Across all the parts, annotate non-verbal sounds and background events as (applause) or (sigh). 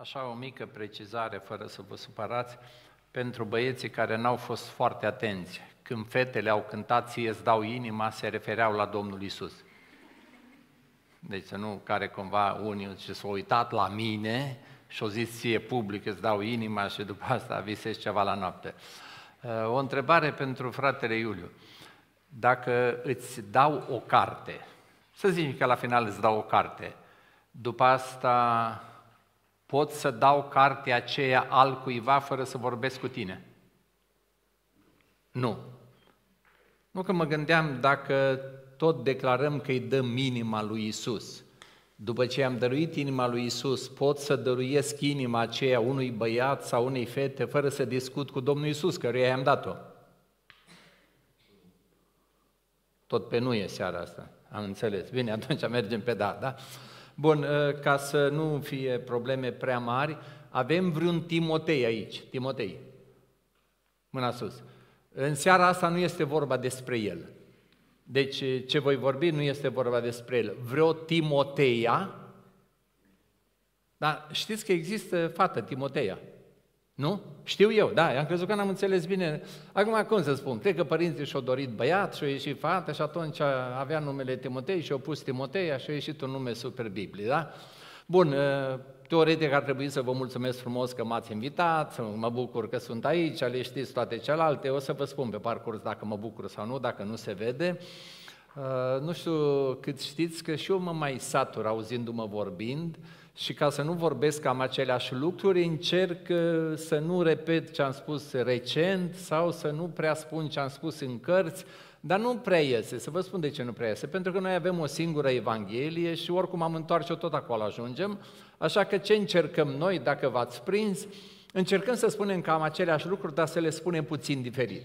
așa o mică precizare, fără să vă supărați, pentru băieții care n-au fost foarte atenți. Când fetele au cântat ție îți dau inima, se refereau la Domnul Isus. Deci să nu care cumva unii ce s-au uitat la mine și au zis ție public îți dau inima și după asta visezi ceva la noapte. Uh, o întrebare pentru fratele Iuliu. Dacă îți dau o carte, să zicem că la final îți dau o carte, după asta pot să dau cartea aceea al cuiva fără să vorbesc cu tine? Nu. Nu că mă gândeam dacă tot declarăm că îi dăm inima lui Isus. După ce am dăruit inima lui Isus, pot să dăruiesc inima aceea unui băiat sau unei fete fără să discut cu Domnul Isus, căruia i-am dat-o. Tot pe nu e seara asta, am înțeles. Bine, (laughs) atunci mergem pe da, da? Bun, ă, ca să nu fie probleme prea mari, avem vreun Timotei aici. Timotei, mâna sus. În seara asta nu este vorba despre el. Deci ce voi vorbi nu este vorba despre el. Vreo Timoteia, dar știți că există fată, Timoteia. Nu? Știu eu, da, am crezut că n-am înțeles bine. Acum, cum să spun, cred că părinții și-au dorit băiat și-au ieșit fată și atunci avea numele Timotei și-au pus Timotei și-a ieșit un nume super Biblie, da? Bun, ă, teoretic ar trebui să vă mulțumesc frumos că m-ați invitat, mă bucur că sunt aici, le știți toate celelalte, o să vă spun pe parcurs dacă mă bucur sau nu, dacă nu se vede. Ă, nu știu cât știți că și eu mă mai satur auzindu-mă vorbind, și ca să nu vorbesc cam aceleași lucruri, încerc uh, să nu repet ce am spus recent sau să nu prea spun ce am spus în cărți, dar nu prea iese. Să vă spun de ce nu prea iese. Pentru că noi avem o singură Evanghelie și oricum am întoarce-o tot acolo ajungem. Așa că ce încercăm noi, dacă v-ați prins, încercăm să spunem cam aceleași lucruri, dar să le spunem puțin diferit.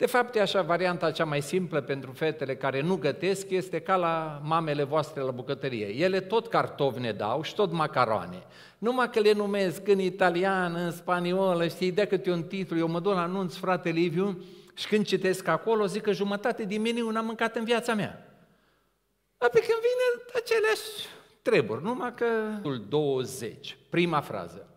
De fapt, e așa, varianta cea mai simplă pentru fetele care nu gătesc este ca la mamele voastre la bucătărie. Ele tot cartofi ne dau și tot macaroane. Numai că le numesc în italian, în spaniolă, știi, de câte un titlu, eu mă duc la anunț, frate Liviu, și când citesc acolo, zic că jumătate din meniu n-am mâncat în viața mea. Apoi când vine aceleași treburi, numai că... 20, prima frază.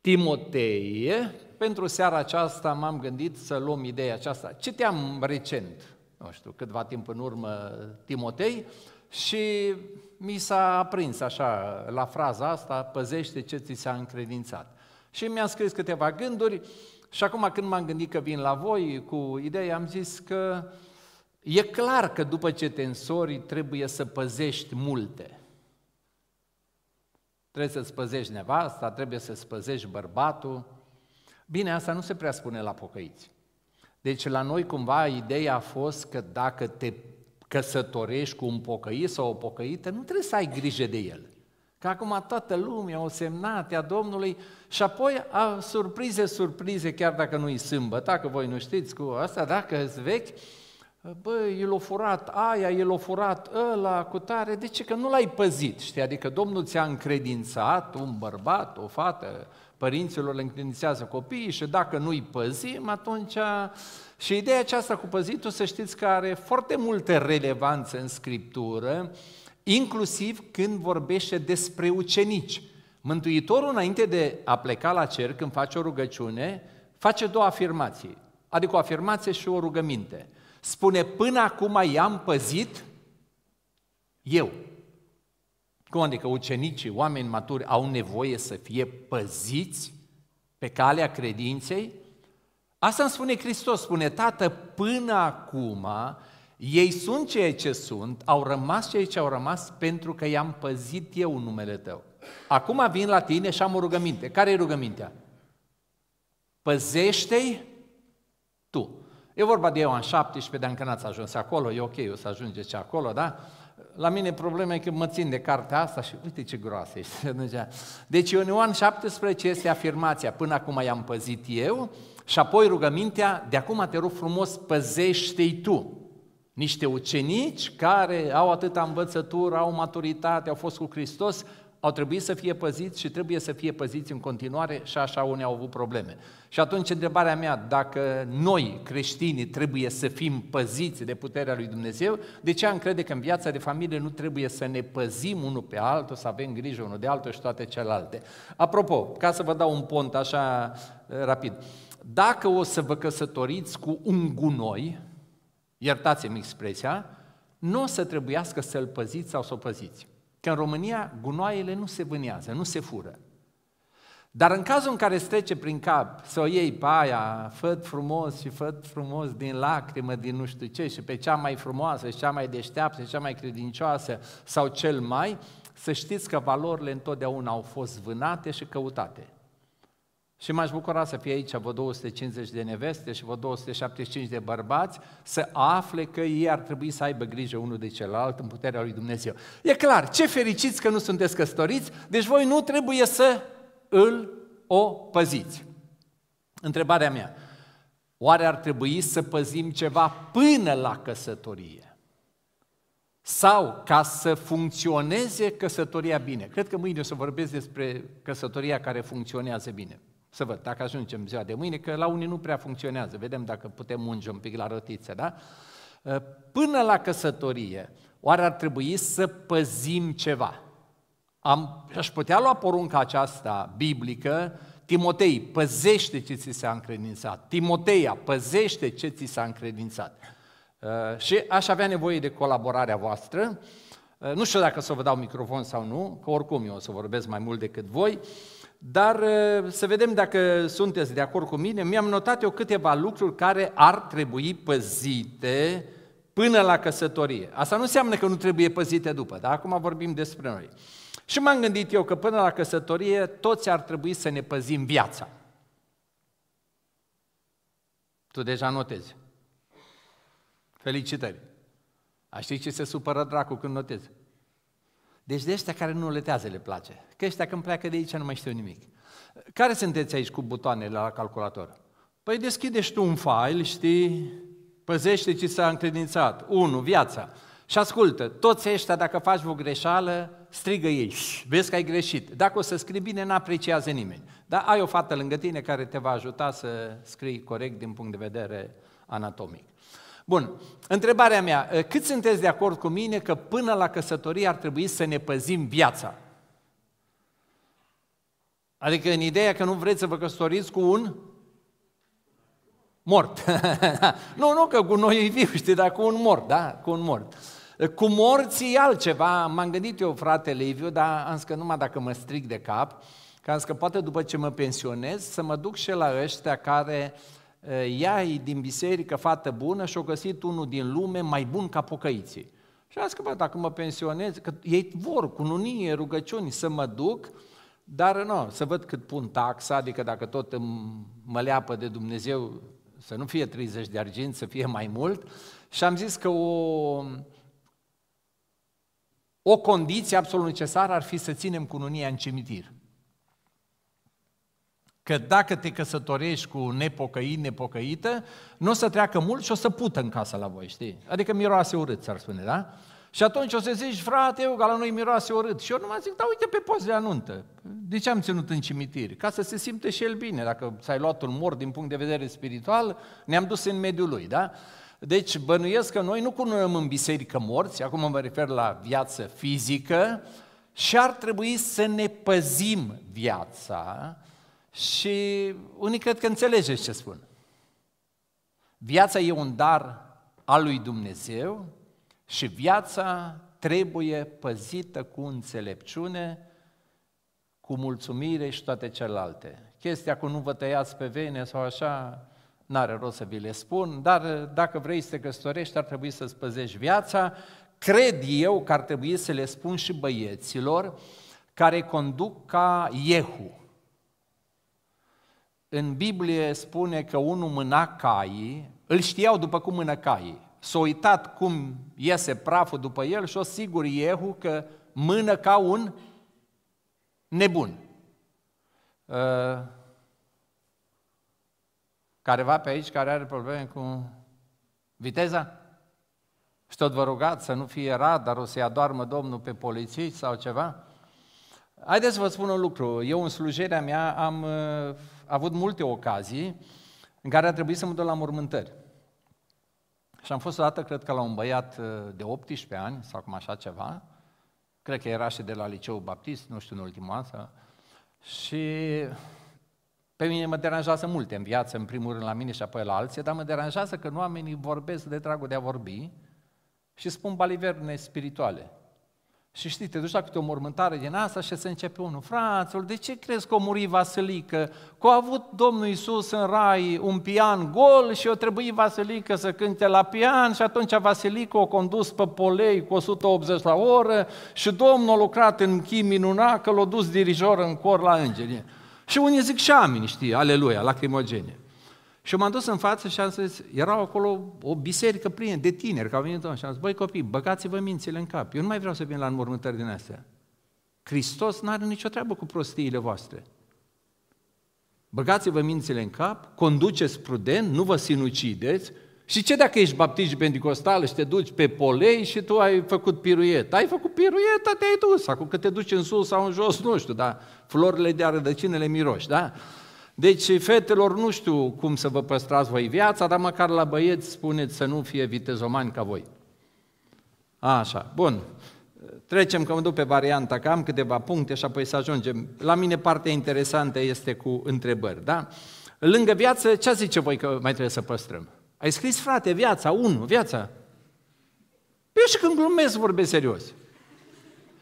Timotei, pentru seara aceasta m-am gândit să luăm ideea aceasta. Citeam recent, nu știu, câtva timp în urmă, Timotei și mi s-a aprins așa la fraza asta, păzește ce ți s-a încredințat. Și mi-am scris câteva gânduri și acum când m-am gândit că vin la voi cu ideea. am zis că e clar că după ce te însori trebuie să păzești multe. Trebuie să-ți păzești nevasta, trebuie să-ți păzești bărbatul, Bine, asta nu se prea spune la pocăiți. Deci la noi cumva ideea a fost că dacă te căsătorești cu un pocăit sau o pocăită, nu trebuie să ai grijă de el. Că acum toată lumea o semnate a Domnului și apoi a, surprize, surprize, chiar dacă nu-i sâmbătă, dacă voi nu știți cu asta, dacă îți vechi, bă, el o furat aia, el o furat ăla, cu tare, de ce? Că nu l-ai păzit, știi? Adică Domnul ți-a încredințat un bărbat, o fată, părinților le încredințează copiii și dacă nu-i păzim, atunci... Și ideea aceasta cu păzitul, să știți că are foarte multă relevanță în Scriptură, inclusiv când vorbește despre ucenici. Mântuitorul, înainte de a pleca la cer, când face o rugăciune, face două afirmații, adică o afirmație și o rugăminte. Spune, până acum i-am păzit eu. Cum adică ucenicii, oameni maturi, au nevoie să fie păziți pe calea credinței? Asta îmi spune Hristos, spune, Tată, până acum ei sunt ceea ce sunt, au rămas ceea ce au rămas pentru că i-am păzit eu numele Tău. Acum vin la tine și am o rugăminte. Care e rugămintea? Păzește-i tu. E vorba de Ioan 17, dar încă n-ați ajuns acolo, e ok, o să ajungeți acolo, da? la mine problema e că mă țin de cartea asta și uite ce groasă este. (laughs) Deci în Ioan 17 este afirmația, până acum i-am păzit eu și apoi rugămintea, de acum te rog frumos, păzește-i tu. Niște ucenici care au atâta învățătură, au maturitate, au fost cu Hristos, au trebuit să fie păziți și trebuie să fie păziți în continuare și așa unii au avut probleme. Și atunci întrebarea mea, dacă noi creștinii trebuie să fim păziți de puterea lui Dumnezeu, de ce am crede că în viața de familie nu trebuie să ne păzim unul pe altul, să avem grijă unul de altul și toate celelalte? Apropo, ca să vă dau un pont așa eh, rapid, dacă o să vă căsătoriți cu un gunoi, iertați-mi expresia, nu o să trebuiască să-l păziți sau să o păziți. Că în România gunoaiele nu se vânează, nu se fură. Dar în cazul în care îți trece prin cap să o iei pe aia, făt frumos și făt frumos din lacrimă, din nu știu ce, și pe cea mai frumoasă, și cea mai deșteaptă, și cea mai credincioasă, sau cel mai, să știți că valorile întotdeauna au fost vânate și căutate. Și m-aș bucura să fie aici vă 250 de neveste și vă 275 de bărbați să afle că ei ar trebui să aibă grijă unul de celălalt în puterea lui Dumnezeu. E clar, ce fericiți că nu sunteți căsătoriți, deci voi nu trebuie să îl o păziți. Întrebarea mea, oare ar trebui să păzim ceva până la căsătorie? Sau ca să funcționeze căsătoria bine? Cred că mâine o să vorbesc despre căsătoria care funcționează bine. Să văd, dacă ajungem ziua de mâine, că la unii nu prea funcționează, vedem dacă putem munge un pic la rotițe, da? Ă, până la căsătorie, oare ar trebui să păzim ceva? Am, aș putea lua porunca aceasta biblică, Timotei, păzește ce ți s-a încredințat. Timoteia, păzește ce ți s-a încredințat. Ă, și aș avea nevoie de colaborarea voastră. Ă, nu știu dacă să vă dau microfon sau nu, că oricum eu o să vorbesc mai mult decât voi dar eh, să vedem dacă sunteți de acord cu mine. Mi-am notat eu câteva lucruri care ar trebui păzite până la căsătorie. Asta nu înseamnă că nu trebuie păzite după, dar acum vorbim despre noi. Și m-am gândit eu că până la căsătorie toți ar trebui să ne păzim viața. Tu deja notezi. Felicitări. A ce se supără dracu când notezi? Deci de ăștia care nu letează le place. Că ăștia când pleacă de aici nu mai știu nimic. Care sunteți aici cu butoanele la calculator? Păi deschidești tu un file, știi, păzește ce s-a încredințat. Unu, Viața. Și ascultă, toți ăștia, dacă faci o greșeală, strigă ei, vezi că ai greșit. Dacă o să scrii bine, n-apreciază nimeni. Dar ai o fată lângă tine care te va ajuta să scrii corect din punct de vedere anatomic. Bun, întrebarea mea, eh, cât sunteți de acord cu mine că până la căsătorie ar trebui să ne păzim viața? Adică în ideea că nu vreți să vă căsătoriți cu un mort. (laughs) nu, nu că cu noi e viu, știi, dar cu un mort, da? Cu un mort. Eh, cu morții altceva, m-am gândit eu, frate Liviu, dar am zis că numai dacă mă stric de cap, că am zis că poate după ce mă pensionez să mă duc și la ăștia care uh, Eh, ia din biserică fată bună și-o găsit unul din lume mai bun ca pocăiții. Și am zis că, bă, dacă mă pensionez, că ei vor cu nunie rugăciuni, să mă duc, dar nu, să văd cât pun taxa, adică dacă tot mă leapă de Dumnezeu, să nu fie 30 de argint, să fie mai mult. Și am zis că o, o condiție absolut necesară ar fi să ținem cununia în cimitir. Că dacă te căsătorești cu nepocăit, nepocăită, nu o să treacă mult și o să pută în casa la voi, știi? Adică miroase urât, s-ar spune, da? Și atunci o să zici, frate, eu, că la noi miroase urât. Și eu nu mai zic, da, uite pe post de anuntă. De ce am ținut în cimitir? Ca să se simte și el bine. Dacă s-ai luat un mor din punct de vedere spiritual, ne-am dus în mediul lui, da? Deci bănuiesc că noi nu cunoaștem în biserică morți, acum mă refer la viață fizică, și ar trebui să ne păzim viața, și unii cred că înțelegeți ce spun. Viața e un dar al lui Dumnezeu și viața trebuie păzită cu înțelepciune, cu mulțumire și toate celelalte. Chestia cu nu vă tăiați pe vene sau așa, n-are rost să vi le spun, dar dacă vrei să te căsătorești, ar trebui să-ți păzești viața. Cred eu că ar trebui să le spun și băieților care conduc ca Iehu, în Biblie spune că unul mâna caii, îl știau după cum mâna caii. S-a uitat cum iese praful după el și o sigur Iehu că mână ca un nebun. Uh, careva pe aici care are probleme cu viteza? Și tot vă rugați să nu fie radar, o să-i adoarmă Domnul pe polițiști sau ceva? Haideți să vă spun un lucru. Eu în slujirea mea am uh, avut multe ocazii în care a trebuit să mă duc la mormântări. Și am fost odată, cred că la un băiat uh, de 18 ani, sau cum așa ceva, cred că era și de la liceu baptist, nu știu, în ultima asta, și pe mine mă deranjează multe în viață, în primul rând la mine și apoi la alții, dar mă deranjează că oamenii vorbesc de dragul de a vorbi și spun baliverne spirituale. Și știi, te duci la câte o mormântare din asta și se începe unul, frațul, de ce crezi că o muri Vasilică? Că a avut Domnul Isus în rai un pian gol și o trebuie Vasilică să cânte la pian și atunci Vasilică o condus pe polei cu 180 la oră și Domnul a lucrat în chi minunat că l-a dus dirijor în cor la îngeri. Și unii zic și amini, știi, aleluia, lacrimogenie. Și m-am dus în față și am zis, erau acolo o biserică plină de tineri, că au venit și am zis, băi copii, băgați-vă mințile în cap, eu nu mai vreau să vin la înmormântări din astea. Hristos nu are nicio treabă cu prostiile voastre. Băgați-vă mințile în cap, conduceți prudent, nu vă sinucideți, și ce dacă ești baptist și pentecostal și te duci pe polei și tu ai făcut piruiet? Ai făcut piruieta, te-ai dus. Acum că te duci în sus sau în jos, nu știu, dar florile de arădăcinele miroși, da? Deci, fetelor, nu știu cum să vă păstrați voi viața, dar măcar la băieți spuneți să nu fie vitezomani ca voi. Așa, bun. Trecem că mă duc pe varianta, că am câteva puncte și apoi să ajungem. La mine partea interesantă este cu întrebări, da? Lângă viață, ce zice voi că mai trebuie să păstrăm? Ai scris, frate, viața, unu, viața. Păi eu și când glumesc vorbesc serios.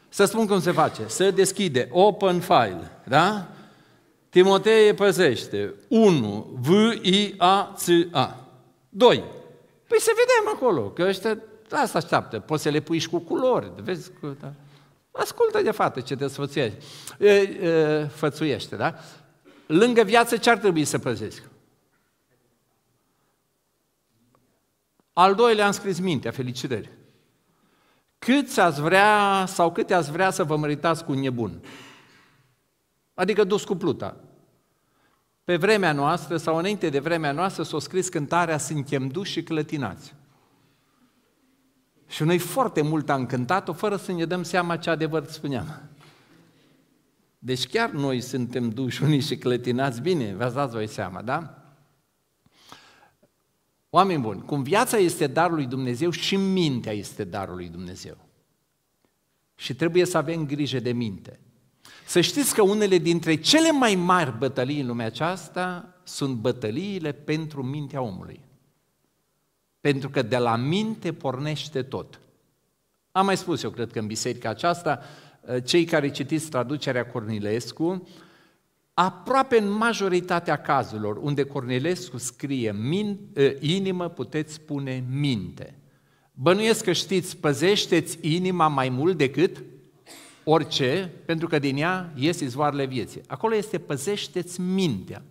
Să spun cum se face. Să deschide open file, da? Timotei păzește. 1. V-I-A-C-A. 2. Păi să vedem acolo, că ăștia asta așteaptă. Poți să le pui și cu culori, vezi? Cu, da. Ascultă de fată ce te sfățuiești. E, e, fățuiește, da? Lângă viață ce ar trebui să păzești? Al doilea am scris mintea, felicitări. Cât ați vrea sau câte ați vrea să vă măritați cu un nebun? Adică dus cu pluta. Pe vremea noastră sau înainte de vremea noastră s-a scris cântarea Suntem duși și clătinați. Și noi foarte mult am cântat-o fără să ne dăm seama ce adevăr spuneam. Deci chiar noi suntem duși unii și clătinați bine, vă ați dat voi seama, da? Oameni buni, cum viața este darul lui Dumnezeu și mintea este darul lui Dumnezeu. Și trebuie să avem grijă de minte. Să știți că unele dintre cele mai mari bătălii în lumea aceasta sunt bătăliile pentru mintea omului. Pentru că de la minte pornește tot. Am mai spus eu, cred că în biserica aceasta, ă, cei care citiți traducerea Cornilescu, aproape în majoritatea cazurilor unde Cornilescu scrie min, ă, inimă, puteți spune minte. Bănuiesc că știți, păzește-ți inima mai mult decât orice, pentru că din ea ies izvoarele vieții. Acolo este păzește-ți mintea.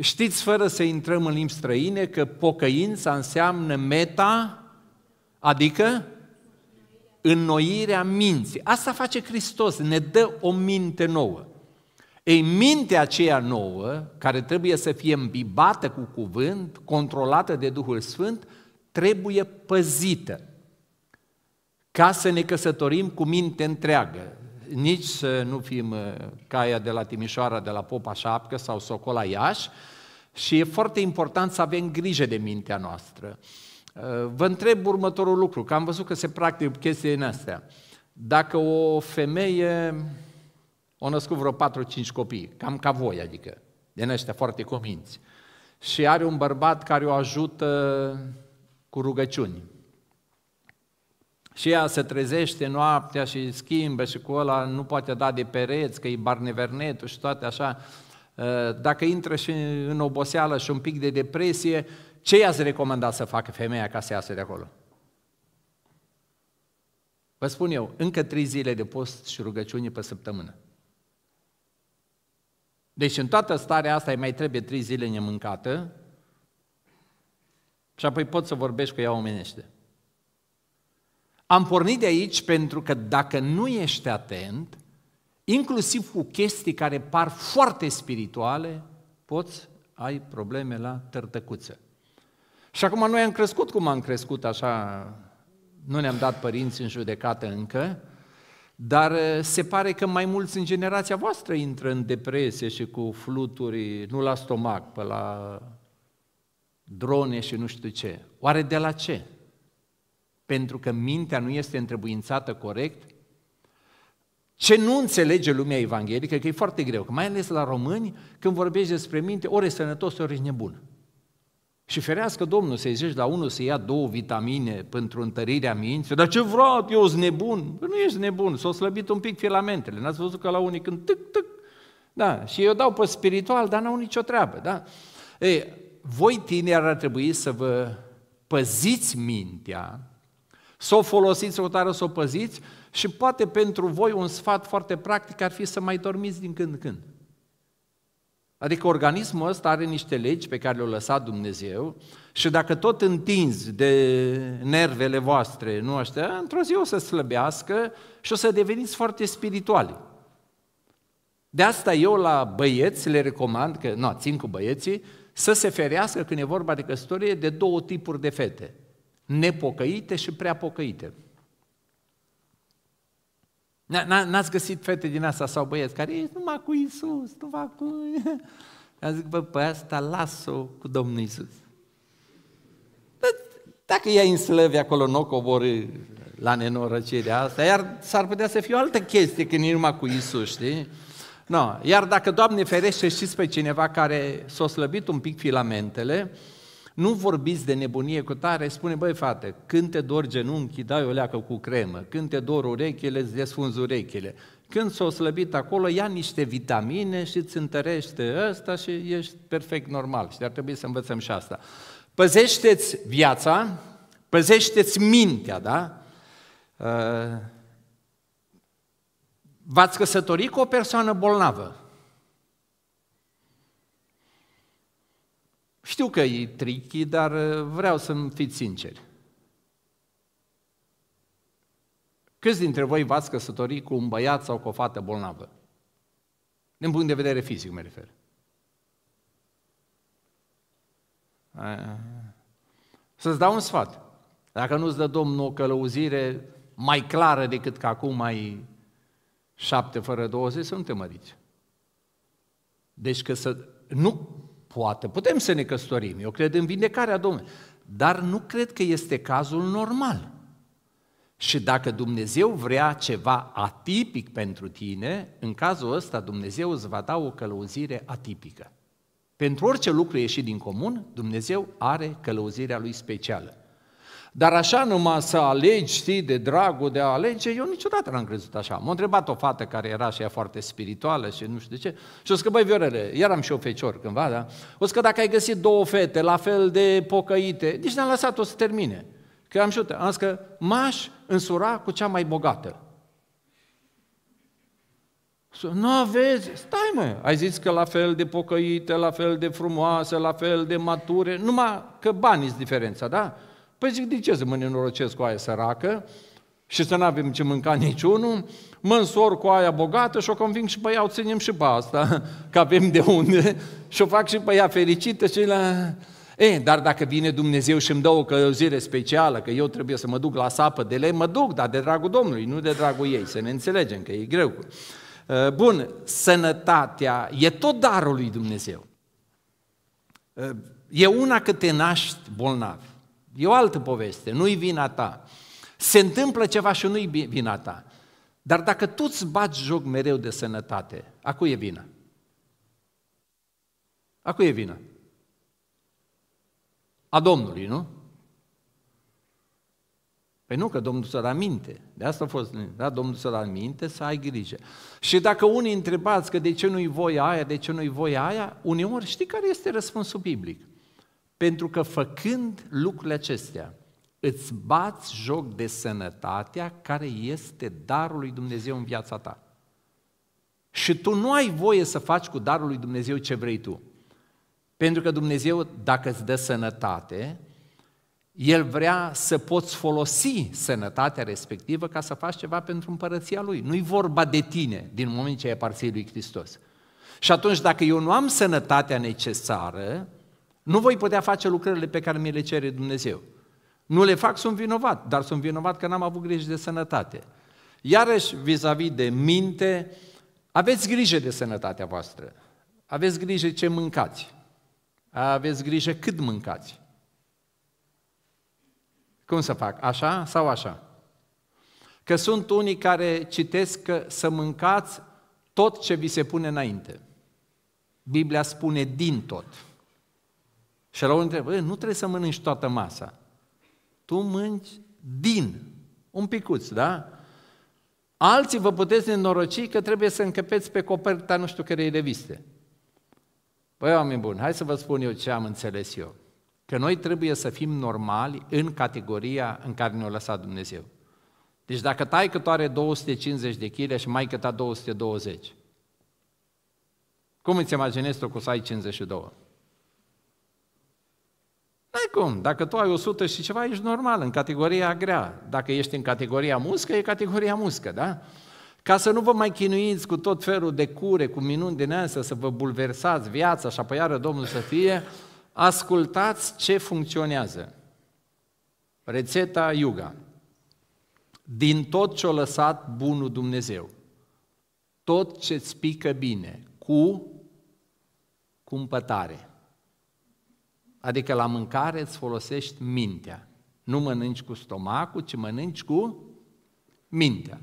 Știți, fără să intrăm în limbi străine, că pocăința înseamnă meta, adică înnoirea minții. Asta face Hristos, ne dă o minte nouă. Ei, mintea aceea nouă, care trebuie să fie îmbibată cu cuvânt, controlată de Duhul Sfânt, trebuie păzită ca să ne căsătorim cu minte întreagă, nici să nu fim uh, caia de la Timișoara, de la Popa Șapcă sau Socola Iași, și e foarte important să avem grijă de mintea noastră. Uh, vă întreb următorul lucru, că am văzut că se practică chestii în astea. Dacă o femeie o născut vreo 4-5 copii, cam ca voi, adică, din ăștia foarte cominți, și are un bărbat care o ajută cu rugăciuni, și ea se trezește noaptea și schimbă și cu ăla nu poate da de pereți, că e barnevernetul și toate așa. Ă, dacă intră și în oboseală și un pic de depresie, ce i-ați recomandat să facă femeia ca să iasă de acolo? Vă spun eu, încă trei zile de post și rugăciune pe săptămână. Deci în toată starea asta îi mai trebuie trei zile nemâncată și apoi poți să vorbești cu ea omenește. Am pornit de aici pentru că dacă nu ești atent, inclusiv cu chestii care par foarte spirituale, poți ai probleme la tărtăcuță. Și acum noi am crescut cum am crescut, așa, nu ne-am dat părinți în judecată încă, dar eh, se pare că mai mulți în generația voastră intră în depresie și cu fluturi, nu la stomac, pe la drone și nu știu ce. Oare de la ce? pentru că mintea nu este întrebuințată corect? Ce nu înțelege lumea evanghelică, că e foarte greu, că mai ales la români, când vorbești despre minte, ori e sănătos, ori e nebun. Și ferească Domnul să-i zici la unul să ia două vitamine pentru întărirea minții, dar ce vreau, eu sunt nebun. Păi nu ești nebun, s-au slăbit un pic filamentele. N-ați văzut că la unii când tâc, tâc, da, și eu dau pe spiritual, dar n-au nicio treabă, da? Ei, voi tineri ar trebui să vă păziți mintea să o folosiți tare, să o păziți și poate pentru voi un sfat foarte practic ar fi să mai dormiți din când în când. Adică organismul ăsta are niște legi pe care le-a lăsat Dumnezeu și dacă tot întinzi de nervele voastre, nu ăștia, într-o zi o să slăbească și o să deveniți foarte spirituali. De asta eu la băieți le recomand, că nu, țin cu băieții, să se ferească când e vorba de căsătorie de două tipuri de fete nepocăite și prea pocăite. N-ați găsit fete din asta sau băieți care ești numai cu Isus, va cu... Am (laughs) zis, bă, pe asta las-o cu Domnul Isus. Dacă ea în slăvi acolo, nu o la nenorăcirea asta, iar s-ar putea să fie o altă chestie când e numai cu Isus, știi? No. Iar dacă, Doamne ferește, știți pe cineva care s-a slăbit un pic filamentele, nu vorbiți de nebunie cu tare, spune, băi fată, când te dor genunchii, dai o leacă cu cremă, când te dor urechile, îți desfunzi urechile. Când s-o slăbit acolo, ia niște vitamine și îți întărește ăsta și ești perfect normal. Și ar trebui să învățăm și asta. Păzește-ți viața, păzește-ți mintea, da? Ă, v-ați căsătorit cu o persoană bolnavă. Știu că e tricky, dar uh, vreau să fiți sinceri. Câți dintre voi v-ați căsătorit cu un băiat sau cu o fată bolnavă? Din punct de vedere fizic, mă refer. Uh, să-ți dau un sfat. Dacă nu-ți dă Domnul o călăuzire mai clară decât că acum ai șapte fără 20, să nu te măriți. Deci că să... Nu poate, putem să ne căsătorim, eu cred în vindecarea Domnului, dar nu cred că este cazul normal. Și dacă Dumnezeu vrea ceva atipic pentru tine, în cazul ăsta Dumnezeu îți va da o călăuzire atipică. Pentru orice lucru ieșit din comun, Dumnezeu are călăuzirea lui specială. Dar așa numai să alegi, știi, de dragul de a alege, eu niciodată n-am crezut așa. M-a întrebat o fată care era și ea foarte spirituală și nu știu de ce, și o că, băi, Viorele, eram și eu fecior cândva, da? O să dacă ai găsit două fete la fel de pocăite, nici n-am lăsat-o să termine. Că am știut, am zis că m-aș însura cu cea mai bogată. Nu aveți, stai mă, ai zis că la fel de pocăită, la fel de frumoasă, la fel de mature, numai că banii sunt diferența, da? Păi zic, de ce să mă nenorocesc cu aia săracă și să nu avem ce mânca niciunul? Mă însor cu aia bogată și o conving și pe ea, o ținem și pe asta, (laughs) că avem de unde, (laughs) și o fac și pe ea fericită și la... E, dar dacă vine Dumnezeu și îmi dă o, călăuzire specială, că eu trebuie să mă duc la sapă de lei, mă duc, dar de dragul Domnului, nu de dragul ei, să ne înțelegem, că e greu. Uh, bun, sănătatea e tot darul lui Dumnezeu. Uh, e una că te naști bolnav. E o altă poveste, nu-i vina ta. Se întâmplă ceva și nu-i vina ta. Dar dacă tu îți bagi joc mereu de sănătate, a cui e vina? A cui e vina? A Domnului, nu? Păi nu, că Domnul să l aminte. De asta a fost, da? Domnul să l aminte să ai grijă. Și dacă unii întrebați că de ce nu-i voia aia, de ce nu-i voia aia, uneori știi care este răspunsul biblic? Pentru că făcând lucrurile acestea, îți bați joc de sănătatea care este darul lui Dumnezeu în viața ta. Și tu nu ai voie să faci cu darul lui Dumnezeu ce vrei tu. Pentru că Dumnezeu, dacă îți dă sănătate, El vrea să poți folosi sănătatea respectivă ca să faci ceva pentru împărăția Lui. Nu-i vorba de tine din moment ce ai aparții Lui Hristos. Și atunci, dacă eu nu am sănătatea necesară, nu voi putea face lucrările pe care mi le cere Dumnezeu. Nu le fac, sunt vinovat, dar sunt vinovat că n-am avut grijă de sănătate. Iarăși, vis-a-vis de minte, aveți grijă de sănătatea voastră. Aveți grijă ce mâncați. Aveți grijă cât mâncați. Cum să fac? Așa sau așa? Că sunt unii care citesc că să mâncați tot ce vi se pune înainte. Biblia spune din tot. Și la unul întreabă, nu trebuie să mănânci toată masa. Tu mânci din, un picuț, da? Alții vă puteți nenoroci că trebuie să încăpeți pe coperta nu știu cărei reviste. Băi, oameni buni, hai să vă spun eu ce am înțeles eu. Că noi trebuie să fim normali în categoria în care ne-a lăsat Dumnezeu. Deci dacă tai că are 250 de kg și mai ta 220, cum îți imaginezi tu că să ai 52? N-ai cum. Dacă tu ai 100 și ceva, ești normal, în categoria grea. Dacă ești în categoria muscă, e categoria muscă, da? Ca să nu vă mai chinuiți cu tot felul de cure, cu minuni din astea, să vă bulversați viața și apoi iară Domnul să fie, ascultați ce funcționează. Rețeta Iuga. Din tot ce-o lăsat bunul Dumnezeu, tot ce-ți pică bine, cu cumpătare. Adică la mâncare îți folosești mintea. Nu mănânci cu stomacul, ci mănânci cu mintea.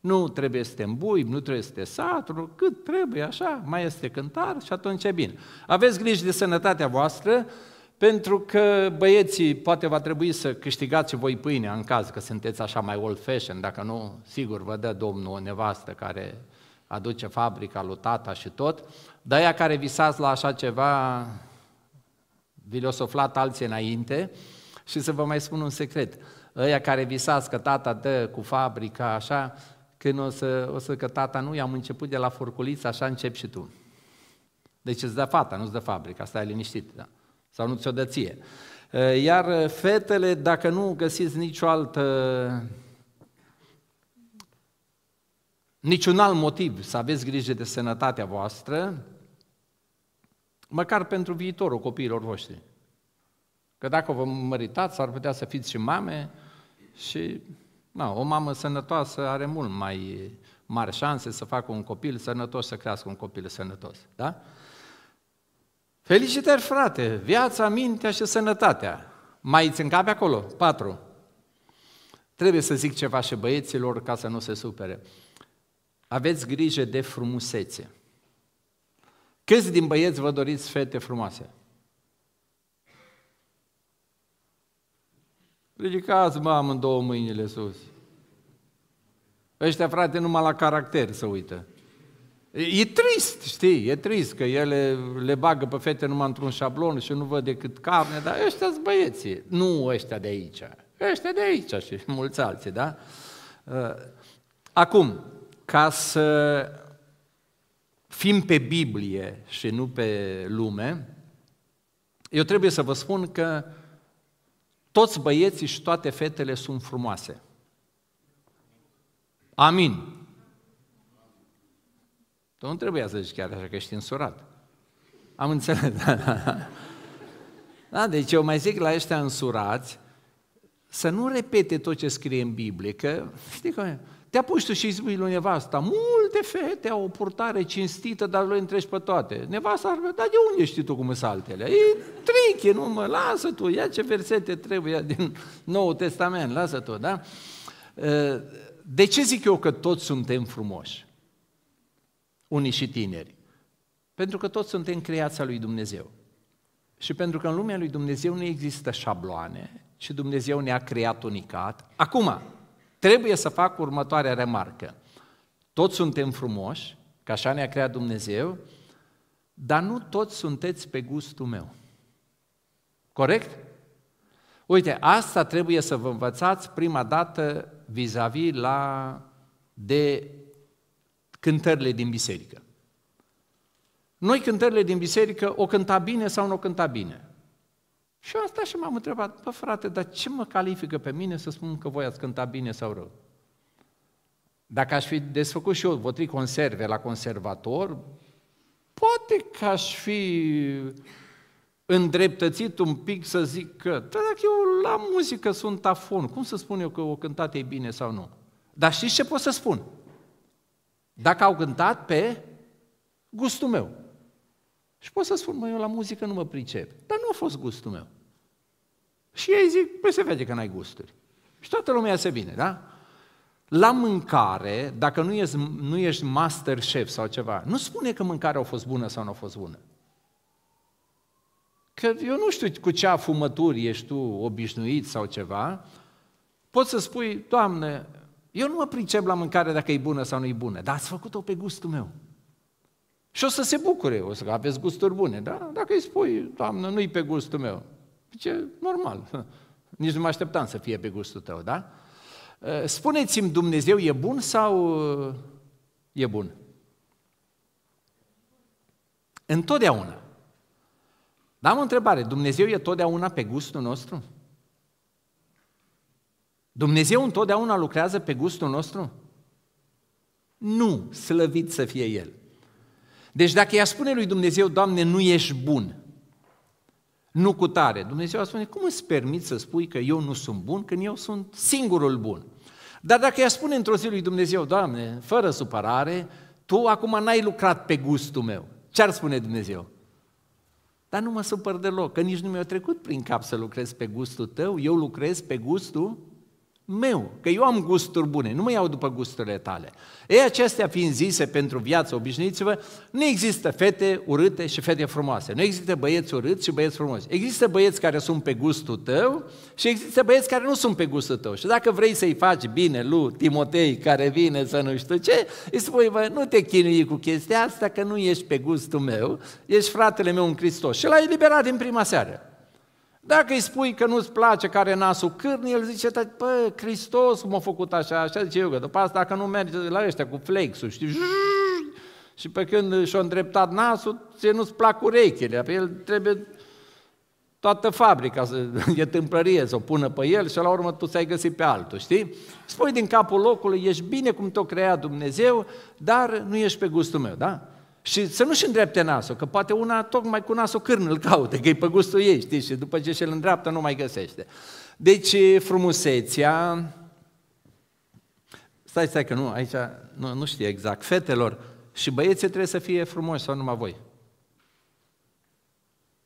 Nu trebuie să te îmbui, nu trebuie să te saturi, cât trebuie, așa, mai este cântar și atunci e bine. Aveți grijă de sănătatea voastră, pentru că băieții poate va trebui să câștigați voi pâinea în caz că sunteți așa mai old fashion, dacă nu, sigur vă dă Domnul o nevastă care aduce fabrica lui tata și tot, dar ea care visați la așa ceva, vi le-o soflat alții înainte și să vă mai spun un secret. Ăia care visați că tata dă cu fabrica, așa, când o să, o să că tata nu, i-am început de la furculiță, așa încep și tu. Deci îți dă fata, nu îți dă fabrica, stai liniștit. Da? Sau nu ți-o dă ție. Iar fetele, dacă nu găsiți nicio altă niciun alt motiv să aveți grijă de sănătatea voastră, măcar pentru viitorul copiilor voștri. Că dacă vă măritați, ar putea să fiți și mame și na, o mamă sănătoasă are mult mai mari șanse să facă un copil sănătos, să crească un copil sănătos. Da? Felicitări, frate! Viața, mintea și sănătatea. Mai îți încape acolo? Patru. Trebuie să zic ceva și băieților ca să nu se supere. Aveți grijă de frumusețe. Câți din băieți vă doriți fete frumoase? Ridicați, mă, două mâinile sus. Ăștia, frate, numai la caracter să uită. E trist, știi, e trist că ele le bagă pe fete numai într-un șablon și nu văd decât carne, dar ăștia sunt băieții, nu ăștia de aici. Ăștia de aici și mulți alții, da? Ă, acum, ca să fim pe Biblie și nu pe lume, eu trebuie să vă spun că toți băieții și toate fetele sunt frumoase. Amin. Tu nu trebuia să zici chiar așa, că ești însurat. Am înțeles, da, da, da. Da, deci eu mai zic la ăștia însurați să nu repete tot ce scrie în Biblie, că știi cum e? Te apuci tu și îi spui lui nevasta, multe fete au o purtare cinstită, dar le întrești pe toate. Nevasta ar dar de unde știi tu cum sunt altele? E triche, nu mă, lasă tu, ia ce versete trebuie din Noul Testament, lasă tu, da? De ce zic eu că toți suntem frumoși? Unii și tineri. Pentru că toți suntem creația lui Dumnezeu. Și pentru că în lumea lui Dumnezeu nu există șabloane, ci Dumnezeu ne-a creat unicat. Acum, Trebuie să fac următoarea remarcă. Toți suntem frumoși, că așa ne-a creat Dumnezeu, dar nu toți sunteți pe gustul meu. Corect? Uite, asta trebuie să vă învățați prima dată vis-a-vis la de cântările din biserică. Noi cântările din biserică o cânta bine sau nu o cânta bine. Și eu asta și m-am întrebat, bă frate, dar ce mă califică pe mine să spun că voi ați cântat bine sau rău? Dacă aș fi desfăcut și eu votri conserve la conservator, poate că aș fi îndreptățit un pic să zic că, dar dacă eu la muzică sunt afon, cum să spun eu că o cântat e bine sau nu? Dar știți ce pot să spun? Dacă au cântat pe gustul meu. Și pot să spun, mă, eu la muzică nu mă pricep. Dar nu a fost gustul meu. Și ei zic, păi se vede că n-ai gusturi. Și toată lumea se bine, da? La mâncare, dacă nu ești, nu ești master chef sau ceva, nu spune că mâncarea a fost bună sau nu a fost bună. Că eu nu știu cu ce afumături ești tu obișnuit sau ceva, poți să spui, Doamne, eu nu mă pricep la mâncare dacă e bună sau nu e bună, dar ați făcut-o pe gustul meu. Și o să se bucure, o să aveți gusturi bune, da? Dacă îi spui, doamnă, nu-i pe gustul meu, zice, normal, (laughs) nici nu mă așteptam să fie pe gustul tău, da? Spuneți-mi, Dumnezeu e bun sau e bun? Întotdeauna. Dar am o întrebare, Dumnezeu e totdeauna pe gustul nostru? Dumnezeu întotdeauna lucrează pe gustul nostru? Nu, slăvit să fie El. Deci dacă ea spune lui Dumnezeu, Doamne, nu ești bun, nu cu tare, Dumnezeu a spune, cum îți permit să spui că eu nu sunt bun când eu sunt singurul bun? Dar dacă ea spune într-o zi lui Dumnezeu, Doamne, fără supărare, tu acum n-ai lucrat pe gustul meu, ce-ar spune Dumnezeu? Dar nu mă supăr deloc, că nici nu mi-a trecut prin cap să lucrez pe gustul tău, eu lucrez pe gustul meu, că eu am gusturi bune, nu mă iau după gusturile tale. Ei, acestea fiind zise pentru viață, obișnuiți-vă, nu există fete urâte și fete frumoase, nu există băieți urâți și băieți frumoși. Există băieți care sunt pe gustul tău și există băieți care nu sunt pe gustul tău. Și dacă vrei să-i faci bine lui Timotei care vine să nu știu ce, îi spui, bă, nu te chinui cu chestia asta că nu ești pe gustul meu, ești fratele meu în Hristos. Și l-ai eliberat din prima seară. Dacă îi spui că nu-ți place care nasul cârnii, el zice, pă, Hristos m-a făcut așa, așa zice eu, că după asta dacă nu merge la ăștia cu flex știi, și pe când și-a îndreptat nasul, ție nu-ți plac urechile, pe păi el trebuie toată fabrica, (laughs) e tâmplărie să o pună pe el și la urmă tu ți-ai găsit pe altul, știi? Spui din capul locului, ești bine cum te-o crea Dumnezeu, dar nu ești pe gustul meu, da? Și să nu-și îndrepte nasul, că poate una tocmai cu nasul cârn îl caută, că e pe gustul ei, știi, și după ce și-l îndreaptă nu mai găsește. Deci frumusețea... Stai, stai, că nu, aici nu, nu știe exact. Fetelor și băieții trebuie să fie frumoși sau numai voi.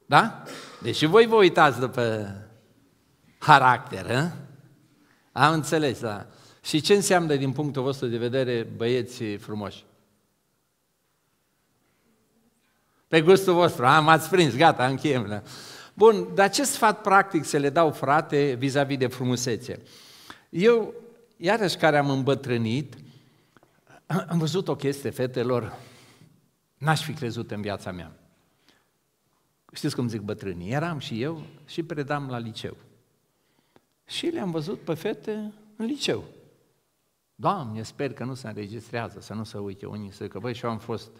Da? Deci și voi vă uitați după caracter, hă? Eh? Am înțeles, da. Și ce înseamnă din punctul vostru de vedere băieții frumoși? Pe gustul vostru. Am, ați prins, gata, încheiem. Da. Bun, dar ce sfat practic se le dau frate vis-a-vis de frumusețe? Eu, iarăși care am îmbătrânit, (clears throat) am văzut o chestie, fetelor, n-aș fi crezut în viața mea. Știți cum zic bătrânii? Eram și eu și predam la liceu. Și le-am văzut pe fete în liceu. Doamne, sper că nu se înregistrează, să nu se uite unii, să că băi, și eu am fost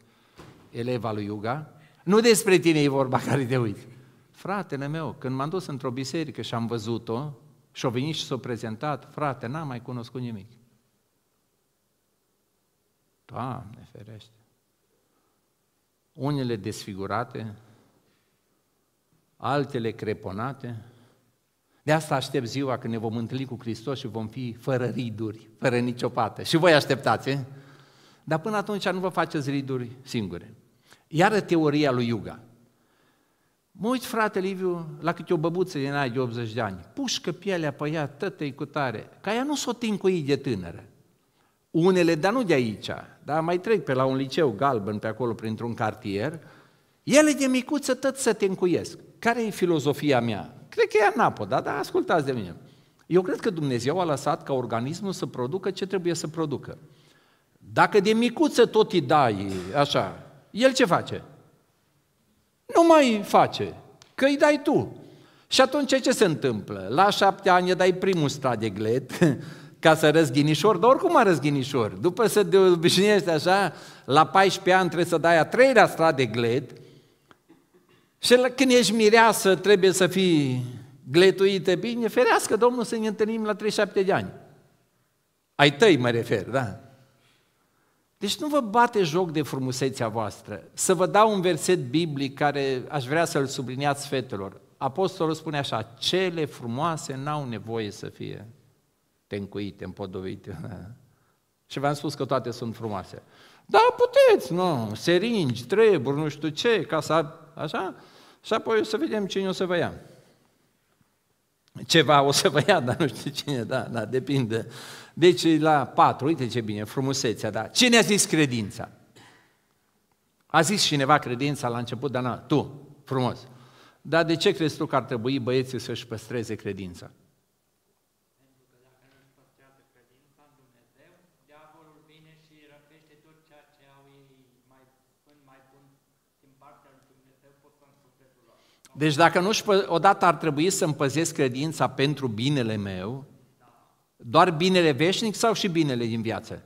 eleva lui Iuga, nu despre tine e vorba (laughs) care te uiți. Fratele meu, când m-am dus într-o biserică și am văzut-o, și-o venit și s-o prezentat, frate, n-am mai cunoscut nimic. Doamne ferește! Unele desfigurate, altele creponate. De asta aștept ziua când ne vom întâlni cu Hristos și vom fi fără riduri, fără nicio pată. Și voi așteptați, e? Dar până atunci nu vă faceți riduri singure. Iară teoria lui Iuga. Mă uit, frate Liviu, la câte o băbuță din aia de 80 de ani. Pușcă pielea pe ea, tătă cu tare, ca ea nu s-o ei de tânără. Unele, dar nu de aici, dar mai trec pe la un liceu galben pe acolo, printr-un cartier, ele de micuță tot să te încuiesc. Care e filozofia mea? Cred că e anapă, da, dar ascultați de mine. Eu cred că Dumnezeu a lăsat ca organismul să producă ce trebuie să producă. Dacă de micuță tot îi dai, așa, el ce face? Nu mai face, că îi dai tu. Și atunci ce se întâmplă? La șapte ani îi dai primul stradeglet, (laughs) ca să răzghinișor, dar oricum a răzghinișor. După să te obișnuiești așa, la 14 ani trebuie să dai a treilea stradeglet, glet, și când ești mireasă, trebuie să fii gletuită bine, ferească Domnul să ne întâlnim la 37 de ani. Ai tăi, mă refer, da? Deci nu vă bate joc de frumusețea voastră. Să vă dau un verset biblic care aș vrea să-l subliniați fetelor. Apostolul spune așa, cele frumoase n-au nevoie să fie tencuite, împodovite. (laughs) Și v-am spus că toate sunt frumoase. Da, puteți, nu, seringi, treburi, nu știu ce, ca să... Așa? Și apoi o să vedem cine o să vă ia. Ceva o să vă ia, (laughs) dar nu știu cine, da, da, depinde. Deci la patru, uite ce bine, frumusețea, da. Cine a zis credința? A zis cineva credința la început, dar na, tu, frumos. Dar de ce crezi tu că ar trebui băieții să-și păstreze credința? Deci dacă nu odată ar trebui să mi păzesc credința pentru binele meu, doar binele veșnic sau și binele din viață?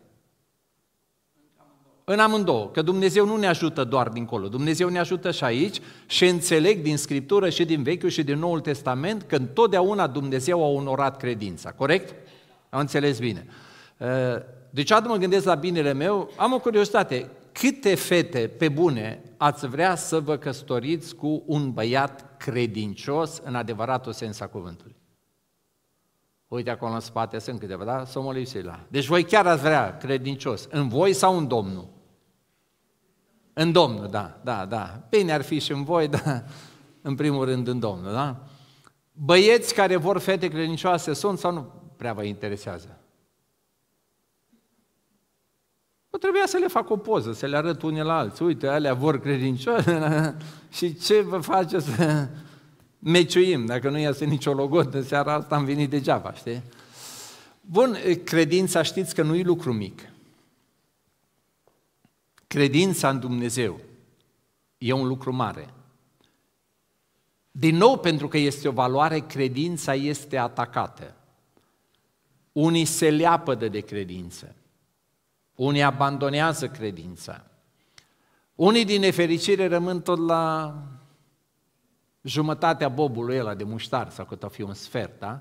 În amândouă, că Dumnezeu nu ne ajută doar dincolo, Dumnezeu ne ajută și aici și înțeleg din Scriptură și din Vechiul și din Noul Testament că întotdeauna Dumnezeu a onorat credința, corect? Am înțeles bine. Ă, deci atunci mă gândesc la binele meu, am o curiozitate, câte fete pe bune ați vrea să vă căsătoriți cu un băiat credincios în adevăratul sens a cuvântului? Uite acolo în spate sunt câteva, da? la. Deci voi chiar ați vrea, credincios, în voi sau în Domnul? În Domnul, da, da, da. Bine ar fi și în voi, (laughs) dar în primul rând în Domnul, da? Băieți care vor fete credincioase sunt sau nu prea vă interesează? Mă trebuia să le fac o poză, să le arăt unii la alții. Uite, alea vor credincioase (laughs) da, da. și ce vă faceți? meciuim, dacă nu iese nicio logodă de seara asta, am venit degeaba, știi? Bun, credința știți că nu e lucru mic. Credința în Dumnezeu e un lucru mare. Din nou, pentru că este o valoare, credința este atacată. Unii se leapădă de credință. Unii abandonează credința. Unii, din nefericire, rămân tot la jumătatea bobului ăla de muștar sau cât o fi un sfert, da?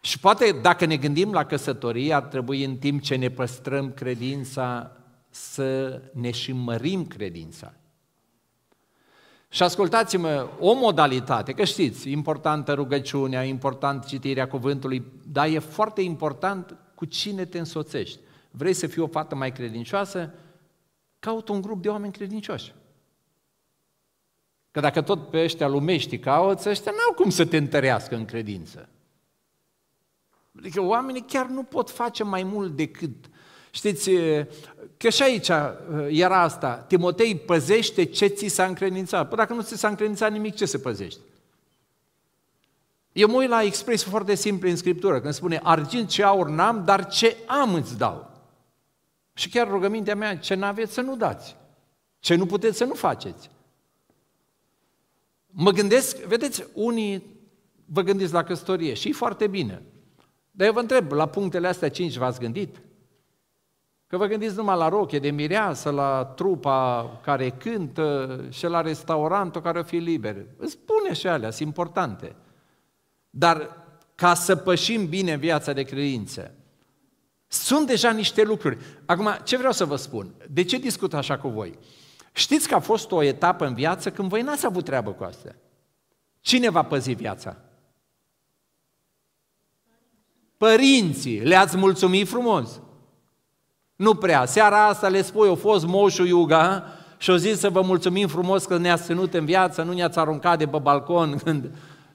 Și poate dacă ne gândim la căsătorie, ar trebui în timp ce ne păstrăm credința să ne și mărim credința. Și ascultați-mă, o modalitate, că știți, importantă rugăciunea, important citirea cuvântului, dar e foarte important cu cine te însoțești. Vrei să fii o fată mai credincioasă? Caut un grup de oameni credincioși. Că dacă tot pe ăștia lumești cauți, ăștia n-au cum să te întărească în credință. Adică oamenii chiar nu pot face mai mult decât. Știți, că și aici era asta. Timotei, păzește ce ți s-a încredințat. Păi dacă nu ți s-a încredințat nimic, ce să păzești? Eu mă uit la expres foarte simplu în Scriptură, când spune argint ce aur n-am, dar ce am îți dau. Și chiar rugămintea mea, ce n-aveți să nu dați, ce nu puteți să nu faceți. Mă gândesc, vedeți, unii vă gândiți la căsătorie și foarte bine. Dar eu vă întreb, la punctele astea cinci v-ați gândit? Că vă gândiți numai la roche de mireasă, la trupa care cântă și la restaurantul care o fi liber. Îți spune și alea, sunt importante. Dar ca să pășim bine viața de credință, sunt deja niște lucruri. Acum, ce vreau să vă spun? De ce discut așa cu voi? Știți că a fost o etapă în viață când voi n-ați avut treabă cu asta? Cine va păzi viața? Părinții, le-ați mulțumit frumos. Nu prea. Seara asta le spui, o fost moșul Iuga și o zis să vă mulțumim frumos că ne-ați ținut în viață, nu ne-ați aruncat de pe balcon (laughs) când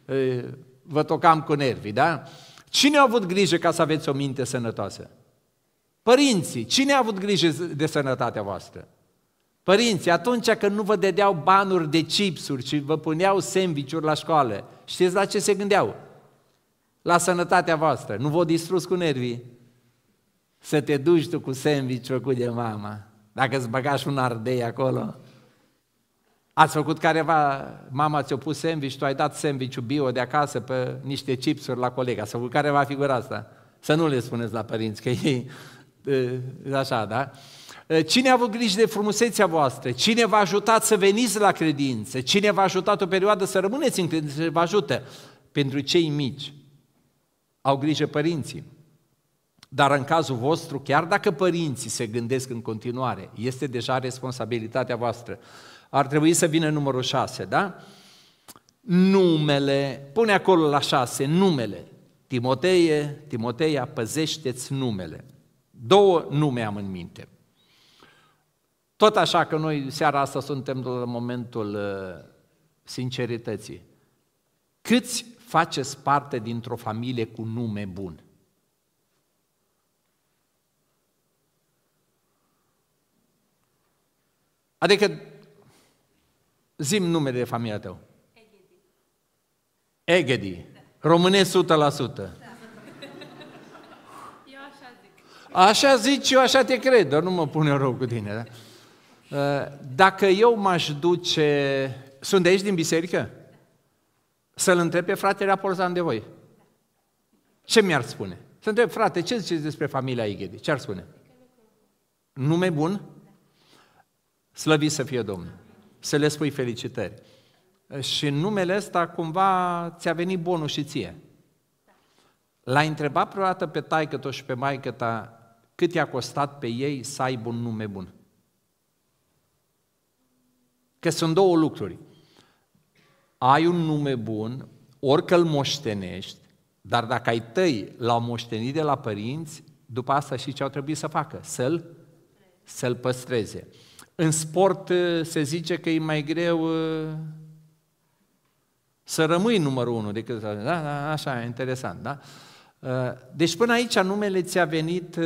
e, vă tocam cu nervii, da? Cine a avut grijă ca să aveți o minte sănătoasă? Părinții. Cine a avut grijă de sănătatea voastră? Părinții, atunci când nu vă dădeau banuri de chipsuri, ci vă puneau sandvișuri la școală, știți la ce se gândeau? La sănătatea voastră. Nu vă distrus cu nervii? Să te duci tu cu sandvici cu de mama. Dacă îți băgași un ardei acolo. Ați făcut careva, mama ți-a pus sandwich, tu ai dat sandvișul bio de acasă pe niște chipsuri la colega. Să care careva figura asta. Să nu le spuneți la părinți, că ei... (laughs) Așa, da? Eh, cine a avut grijă de frumusețea voastră? Cine v-a ajutat să veniți la credință? Cine v-a ajutat o perioadă să rămâneți în credință? Vă ajută. Pentru cei mici au grijă părinții. Dar în cazul vostru, chiar dacă părinții se gândesc în continuare, este deja responsabilitatea voastră. Ar trebui să vină numărul 6, da? Numele, pune acolo la 6, numele. Timoteie, Timoteia, păzește-ți numele. Două nume am în minte. Tot așa că noi seara asta suntem la momentul uh, sincerității. Câți faceți parte dintr-o familie cu nume bun? Adică, zim numele de familia tău. Egedi. Egedi. Românesc 100%. Da. Eu așa zic. Așa zici, eu așa te cred, dar nu mă pune rău cu tine, da? Uh, dacă eu m-aș duce... Sunt de aici din biserică? Să-l întreb pe fratele Apolzan de voi. Ce mi-ar spune? Să întreb, frate, ce ziceți despre familia Ighedi? Ce ar spune? Nume bun? Slăvit să fie Domnul. Să le spui felicitări. Uh, și numele ăsta cumva ți-a venit bonul și ție. L-ai întrebat vreodată pe taică și pe maică ta cât i-a costat pe ei să aibă un nume bun? Că sunt două lucruri. Ai un nume bun, orică îl moștenești, dar dacă ai tăi la au moștenit de la părinți, după asta și ce au trebuit să facă? Să-l, să-l păstreze. În sport ă, se zice că e mai greu ă, să rămâi numărul unu decât să... Da, da, așa, interesant, da? Ă, deci până aici numele ți-a venit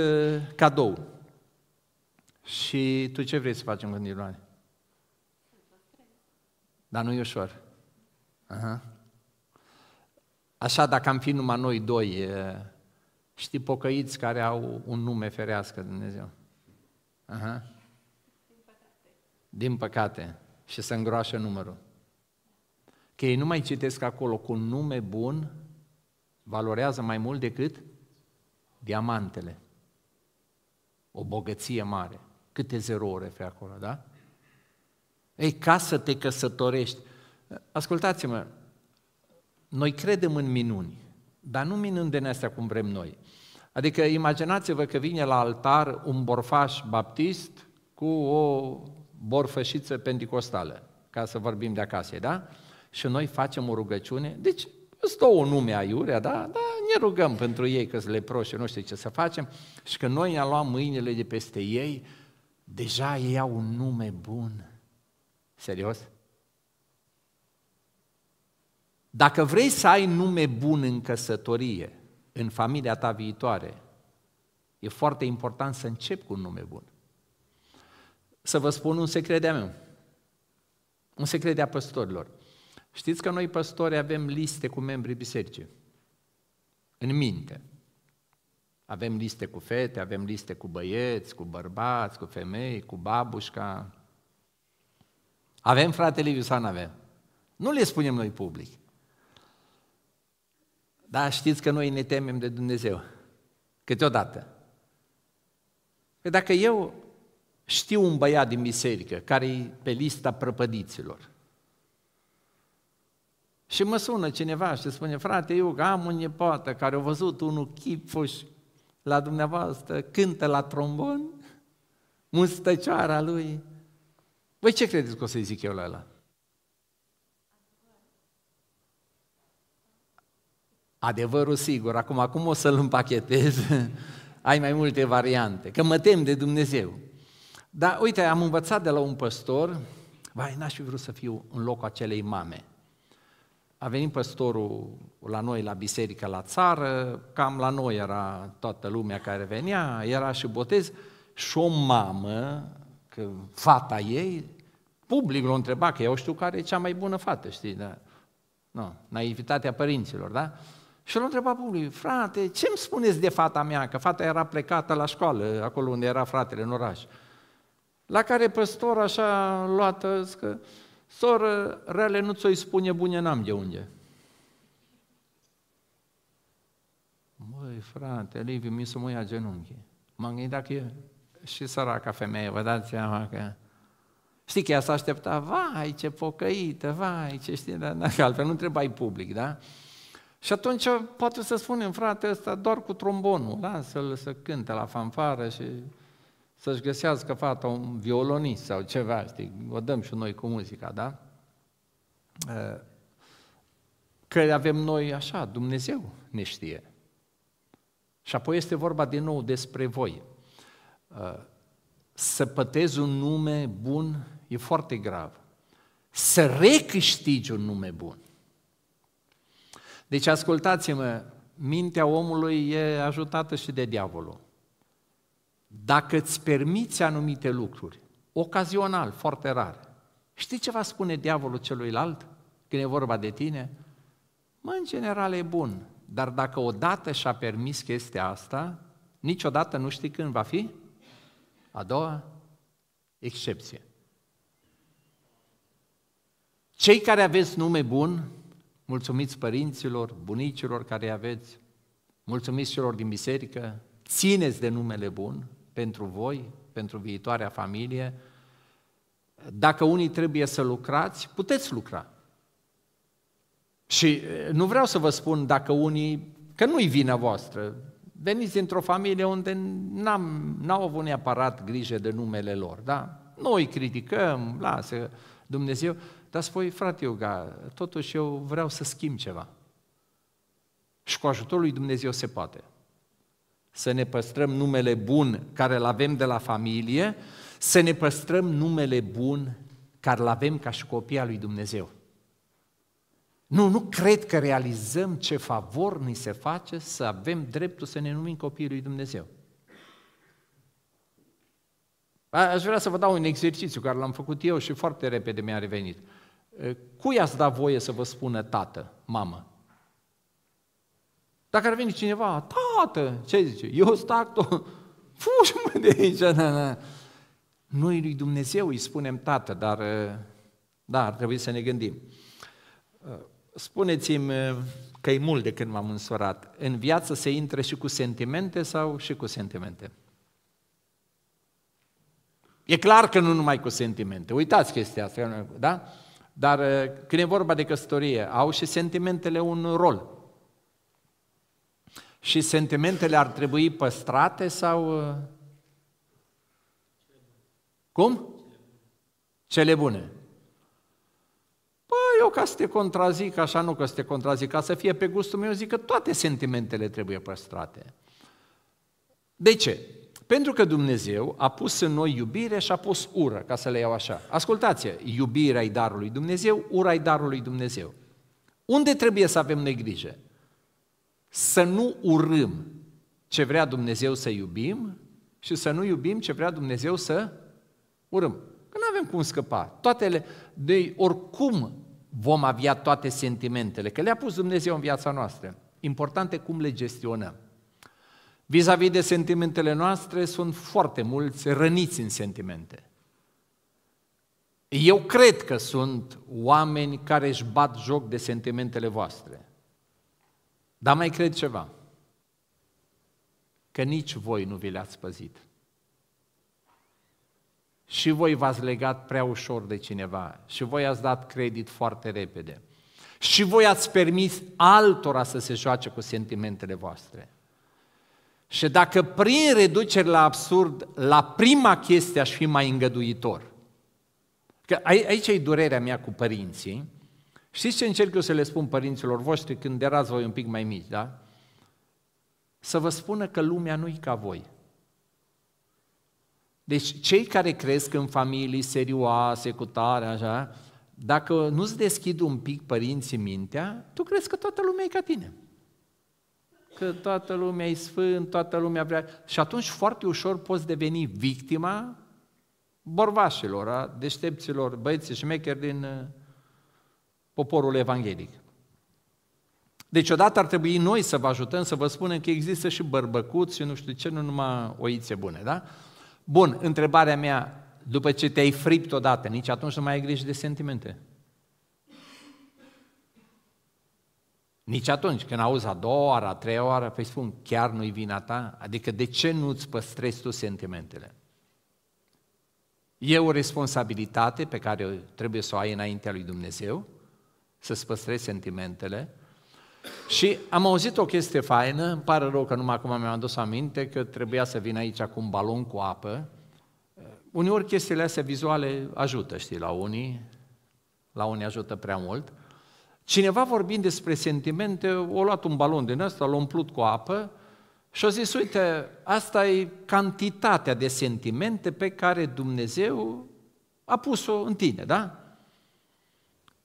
cadou. Și tu ce vrei să faci în continuare? Dar nu e ușor. Aha. Așa, dacă am fi numai noi doi, știi, pocăiți care au un nume ferească Dumnezeu. Aha. Din păcate. Din păcate. Și să îngroașă numărul. Că ei nu mai citesc acolo cu un nume bun, valorează mai mult decât diamantele. O bogăție mare. Câte ore pe acolo, da? Ei, ca să te căsătorești. Ascultați-mă, noi credem în minuni, dar nu minuni de astea cum vrem noi. Adică imaginați-vă că vine la altar un borfaș baptist cu o borfășiță pentecostală, ca să vorbim de acasă, da? Și noi facem o rugăciune, deci sunt două nume aiurea, da? Da, ne rugăm pentru ei că le proșe, nu știu ce să facem. Și că noi ne-am luat mâinile de peste ei, deja ei au un nume bun. Serios? Dacă vrei să ai nume bun în căsătorie, în familia ta viitoare, e foarte important să începi cu un nume bun. Să vă spun un secret de-a meu, un secret de-a păstorilor. Știți că noi păstori avem liste cu membrii bisericii, în minte. Avem liste cu fete, avem liste cu băieți, cu bărbați, cu femei, cu babușca, avem fratele Liviu sau nu avem? Nu le spunem noi public. Dar știți că noi ne temem de Dumnezeu. Câteodată. Că dacă eu știu un băiat din biserică care e pe lista prăpădiților și mă sună cineva și spune, frate, eu am un nepoată care a văzut unul chipuș la dumneavoastră, cântă la trombon, mustăcioara lui, voi ce credeți că o să-i zic eu la ăla? Adevărul sigur, acum acum o să-l împachetez, (laughs) ai mai multe variante, că mă tem de Dumnezeu. Dar uite, am învățat de la un păstor, vai, n-aș fi vrut să fiu în locul acelei mame. A venit păstorul la noi, la biserică, la țară, cam la noi era toată lumea care venea, era și botez, și o mamă, că fata ei, public l-a întrebat, că eu știu care e cea mai bună fată, știi, da? Nu, naivitatea părinților, da? Și l-a întrebat public, frate, ce îmi spuneți de fata mea? Că fata era plecată la școală, acolo unde era fratele, în oraș. La care păstor așa luată, că soră, rele nu ți-o spune bune n-am de unde. Băi, frate, Liviu, mi se muia genunchi. M-am gândit dacă e și săraca femeie, vă dați seama că Știi că ea s-a așteptat, vai ce pocăită, vai ce știi, dar na, da. (laughs) altfel nu întrebai public, da? Și atunci poate să spunem, frate, ăsta doar cu trombonul, da? să să cânte la fanfară și să-și găsească fata un violonist sau ceva, știi, o dăm și noi cu muzica, da? Eh, că avem noi așa, Dumnezeu ne știe. Și apoi este vorba din nou despre voi. Eh, să pătezi un nume bun E foarte grav. Să recâștigi un nume bun. Deci ascultați-mă, mintea omului e ajutată și de diavolul. Dacă îți permiți anumite lucruri, ocazional, foarte rar, știi ce va spune diavolul celuilalt când e vorba de tine? Mă, în general e bun, dar dacă odată și-a permis chestia asta, niciodată nu știi când va fi? A doua excepție. Cei care aveți nume bun, mulțumiți părinților, bunicilor care aveți, mulțumiți celor din biserică, țineți de numele bun pentru voi, pentru viitoarea familie. Dacă unii trebuie să lucrați, puteți lucra. Și nu vreau să vă spun dacă unii, că nu-i vina voastră, veniți dintr-o familie unde n-am, n-au avut neapărat grijă de numele lor, da? Noi criticăm, lasă Dumnezeu, dar spui, frate Iuga, totuși eu vreau să schimb ceva. Și cu ajutorul lui Dumnezeu se poate. Să ne păstrăm numele bun care îl avem de la familie, să ne păstrăm numele bun care îl avem ca și copii al lui Dumnezeu. Nu, nu cred că realizăm ce favor ni se face să avem dreptul să ne numim copiii lui Dumnezeu. Aș vrea să vă dau un exercițiu care l-am făcut eu și foarte repede mi-a revenit. Cui ați da voie să vă spună tată, mamă? Dacă ar veni cineva, tată, ce zice? Eu stacto, fugi mă de aici. Na, na. Noi lui Dumnezeu îi spunem tată, dar da, ar trebui să ne gândim. Spuneți-mi că e mult de când m-am însurat. În viață se intre și cu sentimente sau și cu sentimente? E clar că nu numai cu sentimente. Uitați chestia asta, da? Dar uh, când e vorba de căsătorie, au și sentimentele un rol. Și sentimentele ar trebui păstrate sau... Uh, cum? Cele bune. Păi eu ca să te contrazic, așa nu ca să te contrazic, ca să fie pe gustul meu, zic că toate sentimentele trebuie păstrate. De ce? Pentru că Dumnezeu a pus în noi iubire și a pus ură, ca să le iau așa. Ascultați, iubirea e darul lui Dumnezeu, ura e darul lui Dumnezeu. Unde trebuie să avem noi grijă? Să nu urâm ce vrea Dumnezeu să iubim și să nu iubim ce vrea Dumnezeu să urâm. Că nu avem cum scăpa. Toatele, de oricum vom avea toate sentimentele, că le-a pus Dumnezeu în viața noastră. Important e cum le gestionăm. Vis-a-vis de sentimentele noastre, sunt foarte mulți răniți în sentimente. Eu cred că sunt oameni care își bat joc de sentimentele voastre. Dar mai cred ceva. Că nici voi nu vi le-ați păzit. Și voi v-ați legat prea ușor de cineva. Și voi ați dat credit foarte repede. Și voi ați permis altora să se joace cu sentimentele voastre. Și dacă prin reduceri la absurd, la prima chestie aș fi mai îngăduitor. Că aici e durerea mea cu părinții. Știți ce încerc eu să le spun părinților voștri când erați voi un pic mai mici, da? Să vă spună că lumea nu-i ca voi. Deci cei care cresc în familii serioase, cu tare, așa, dacă nu-ți deschid un pic părinții mintea, tu crezi că toată lumea e ca tine că toată lumea e sfânt, toată lumea vrea... Și atunci foarte ușor poți deveni victima borvașilor, a deștepților, băieții mecheri din uh, poporul evanghelic. Deci odată ar trebui noi să vă ajutăm să vă spunem că există și bărbăcuți și nu știu ce, nu numai oițe bune, da? Bun, întrebarea mea, după ce te-ai fript odată, nici atunci nu mai ai grijă de sentimente. Nici atunci, când auzi a doua oară, a treia oară, păi spun, chiar nu-i vina ta? Adică de ce nu-ți păstrezi tu sentimentele? E o responsabilitate pe care trebuie să o ai înaintea lui Dumnezeu, să-ți păstrezi sentimentele. Și am auzit o chestie faină, îmi pare rău că numai acum mi-am adus aminte că trebuia să vin aici cu un balon cu apă. Uneori chestiile astea vizuale ajută, știi, la unii, la unii ajută prea mult. Cineva vorbind despre sentimente, o luat un balon din ăsta, l-a umplut cu apă și a zis, uite, asta e cantitatea de sentimente pe care Dumnezeu a pus-o în tine, da?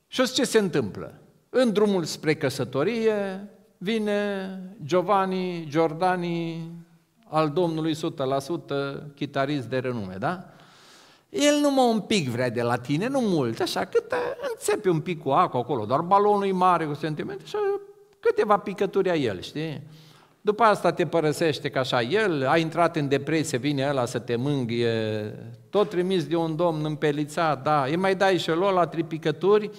Și ce se întâmplă? În drumul spre căsătorie vine Giovanni Giordani al Domnului 100%, chitarist de renume, da? El numai un pic vrea de la tine, nu mult, așa, cât înțepe un pic cu acqua acolo, doar balonul e mare cu sentimente și câteva picături a el, știi? După asta te părăsește ca așa el, a intrat în depresie, vine ăla să te mânghie, tot trimis de un domn în pelița, da, îi mai dai și la trei picături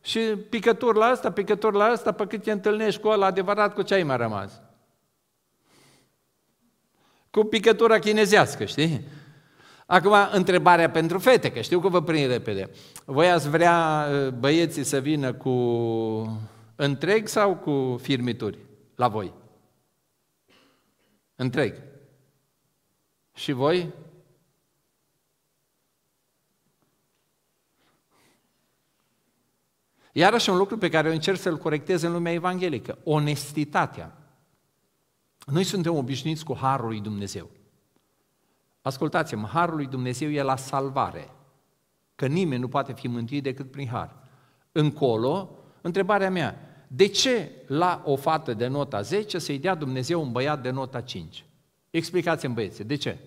și picături la asta, picături la asta, pe cât te întâlnești cu ăla adevărat, cu ce ai mai rămas? Cu picătura chinezească, știi? Acum, întrebarea pentru fete, că știu că vă prind repede. Voi ați vrea uh, băieții să vină cu întreg sau cu firmituri la voi? Întreg. Și voi? Iarăși un lucru pe care eu încerc să-l corectez în lumea evanghelică, onestitatea. Noi suntem obișnuiți cu harul lui Dumnezeu. Ascultați-mă, harul lui Dumnezeu e la salvare. Că nimeni nu poate fi mântuit decât prin har. Încolo, întrebarea mea, de ce la o fată de nota 10 să-i dea Dumnezeu un băiat de nota 5? Explicați-mi, băieți, de ce?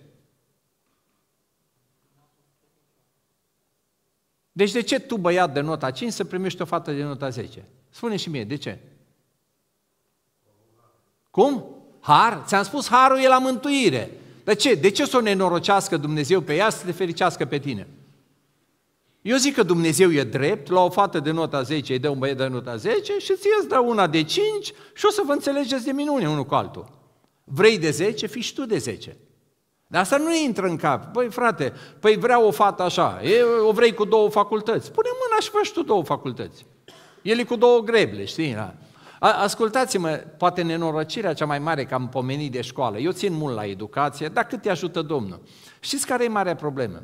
Deci de ce tu, băiat de nota 5, să primești o fată de nota 10? Spune și mie, de ce? Cum? Har? Ți-am spus, harul e la mântuire. Dar ce? De ce să o nenorocească Dumnezeu pe ea să te fericească pe tine? Eu zic că Dumnezeu e drept, la o fată de nota 10 îi dă un băiat de nota 10 și ție îți dă una de 5 și o să vă înțelegeți de minune unul cu altul. Vrei de 10, fii și tu de 10. Dar asta nu intră în cap. Păi frate, păi vreau o fată așa, e, o vrei cu două facultăți. Pune mâna și faci tu două facultăți. El e cu două greble, știi? Da. Ascultați-mă, poate nenorocirea cea mai mare că am pomenit de școală. Eu țin mult la educație, dar cât te ajută Domnul? Știți care e marea problemă?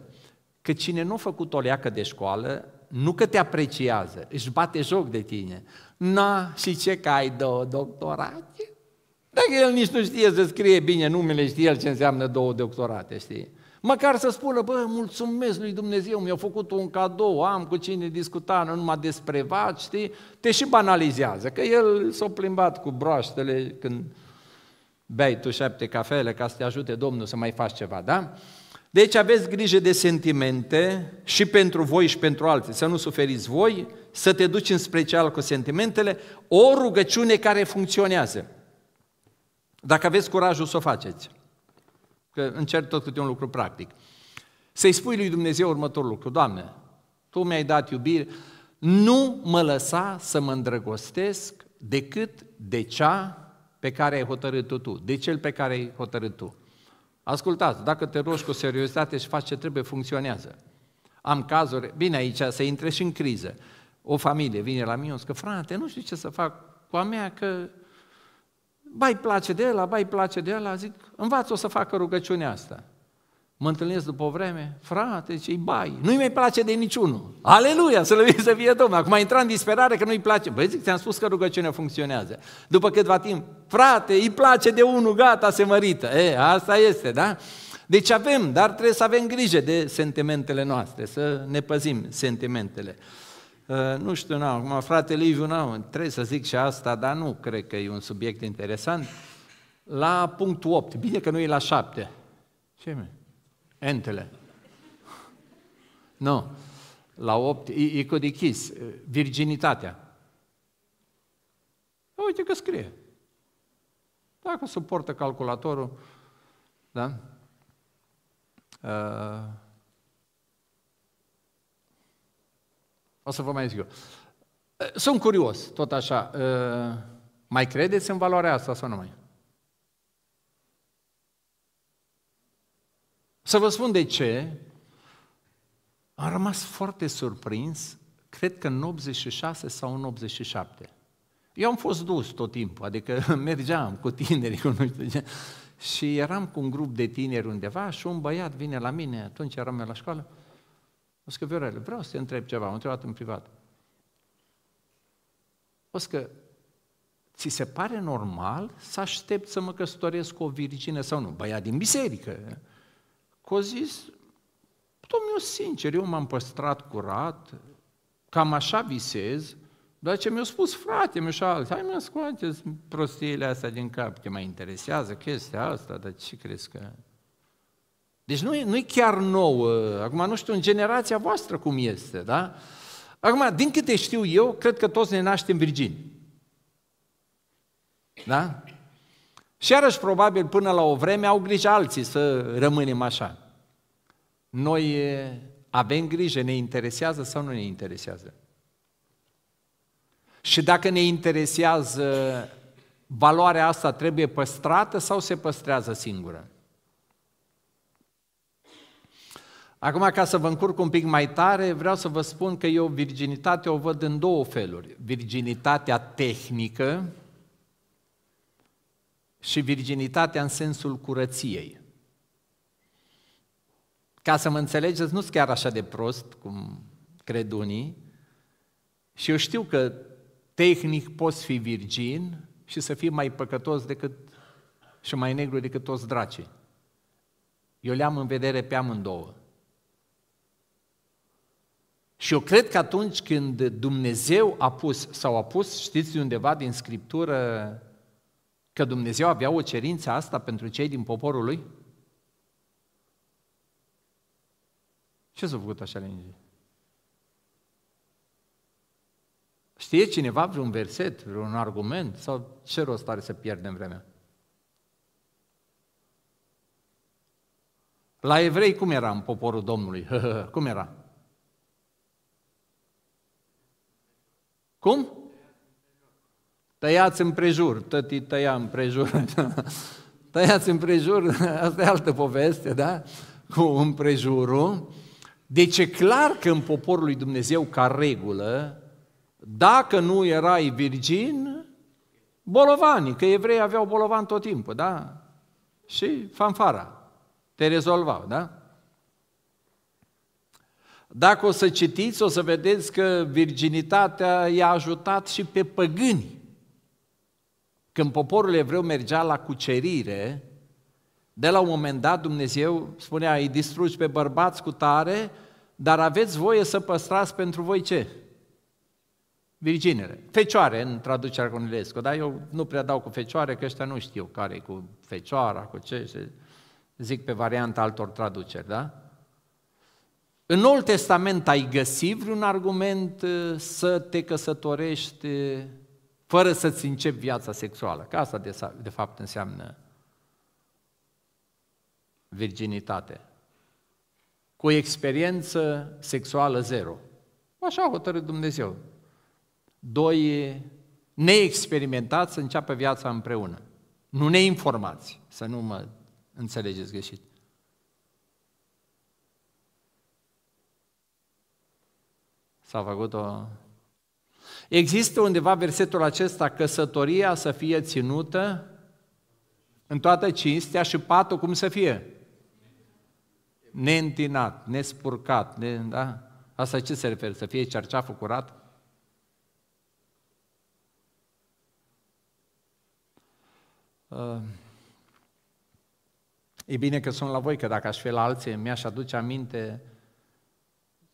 Că cine nu a făcut o leacă de școală, nu că te apreciază, își bate joc de tine. Na, și ce că ai două doctorate? Dacă el nici nu știe să scrie bine numele, știe el ce înseamnă două doctorate, știi? Măcar să spună, bă, mulțumesc lui Dumnezeu, mi-a făcut un cadou, am cu cine discuta, nu numai despre vaci, știi? Te și banalizează, că el s-a plimbat cu broaștele când bei tu șapte cafele ca să te ajute Domnul să mai faci ceva, da? Deci aveți grijă de sentimente și pentru voi și pentru alții, să nu suferiți voi, să te duci în special cu sentimentele, o rugăciune care funcționează. Dacă aveți curajul să o faceți că încerc tot câte un lucru practic. Să-i spui lui Dumnezeu următorul lucru, Doamne, Tu mi-ai dat iubire, nu mă lăsa să mă îndrăgostesc decât de cea pe care ai hotărât Tu, de cel pe care ai hotărât Tu. Ascultați, dacă te rogi cu seriozitate și faci ce trebuie, funcționează. Am cazuri, bine aici, să intre și în criză. O familie vine la mine, că frate, nu știu ce să fac cu a mea, că bai place de ăla, bai place de ăla, zic, învață-o să facă rugăciunea asta. Mă întâlnesc după o vreme, frate, ce bai, nu-i mai place de niciunul. Aleluia, să le să fie Domnul. Acum intra în disperare că nu-i place. Băi, zic, ți-am spus că rugăciunea funcționează. După câtva timp, frate, îi place de unul, gata, se mărită. E, asta este, da? Deci avem, dar trebuie să avem grijă de sentimentele noastre, să ne păzim sentimentele. Ă, nu știu, n acum frate Liviu, n trebuie să zic și asta, dar nu cred că e un subiect interesant. La punctul 8, bine că nu e la 7. Ce mi? Entele. Nu. La 8, e, e codichis, virginitatea. Uite că scrie. Dacă suportă calculatorul, da? Uh, O să vă mai zic eu. Eh, sunt curios, tot așa. Eh, mai credeți în valoarea asta sau nu mai? Să vă spun de ce. Am rămas foarte surprins, cred că în 86 sau în 87. Eu am fost dus tot timpul, adică (laughs) mergeam cu tineri, cu nu știu ce. Și eram cu un grup de tineri undeva și un băiat vine la mine, atunci eram eu la școală, Oscă, Viorel, vreau să te întreb ceva, am întrebat în privat. Oscă, ți se pare normal să aștept să mă căsătoresc cu o virgină sau nu? Băiat din biserică. Că zis, domnul, sincer, eu m-am păstrat curat, cam așa visez, dar ce mi-au spus frate mi și alții, hai mă scoateți prostiile astea din cap, te mai interesează chestia asta, dar ce crezi că... Deci nu e, nu e chiar nou. Ă, acum nu știu în generația voastră cum este, da? Acum, din câte știu eu, cred că toți ne naștem virgini. Da? Și iarăși, probabil, până la o vreme au grijă alții să rămânem așa. Noi avem grijă, ne interesează sau nu ne interesează? Și dacă ne interesează, valoarea asta trebuie păstrată sau se păstrează singură? Acum, ca să vă încurc un pic mai tare, vreau să vă spun că eu virginitatea o văd în două feluri. Virginitatea tehnică și virginitatea în sensul curăției. Ca să mă înțelegeți, nu-s chiar așa de prost cum cred unii. Și eu știu că tehnic poți fi virgin și să fii mai păcătos decât și mai negru decât toți dracii. Eu le-am în vedere pe amândouă. Și eu cred că atunci când Dumnezeu a pus, sau a pus, știți undeva din Scriptură, că Dumnezeu avea o cerință asta pentru cei din poporul lui? Ce s-a făcut așa liniște? Știe cineva vreun verset, vreun argument? Sau ce rost are să pierdem vremea? La evrei cum era în poporul Domnului? (laughs) cum era? Cum? Tăiați împrejur, tăti tăia împrejur. (laughs) Tăiați împrejur, (laughs) asta e altă poveste, da? Cu împrejurul. Deci e clar că în poporul lui Dumnezeu, ca regulă, dacă nu erai virgin, bolovanii, că evrei aveau bolovan tot timpul, da? Și fanfara. Te rezolvau, da? Dacă o să citiți, o să vedeți că virginitatea i-a ajutat și pe păgâni. Când poporul evreu mergea la cucerire, de la un moment dat Dumnezeu spunea, îi distrugi pe bărbați cu tare, dar aveți voie să păstrați pentru voi ce? Virginere. Fecioare, în traducerea Cornilescu, dar eu nu prea dau cu fecioare, că ăștia nu știu care e cu fecioara, cu ce, zic pe varianta altor traduceri, da? În Noul Testament ai găsit vreun argument uh, să te căsătorești uh, fără să-ți începi viața sexuală? Că asta de, fapt înseamnă virginitate. Cu experiență sexuală zero. Așa a hotărât Dumnezeu. Doi neexperimentați să înceapă viața împreună. Nu neinformați, să nu mă înțelegeți greșit. S-a făcut-o... Există undeva versetul acesta, căsătoria să fie ținută în toată cinstea și patul cum să fie? Neîntinat, nespurcat, ne, da? Asta ce se referă? Să fie cerceafă curat? Uh. e bine că sunt la voi, că dacă aș fi la alții, mi-aș aduce aminte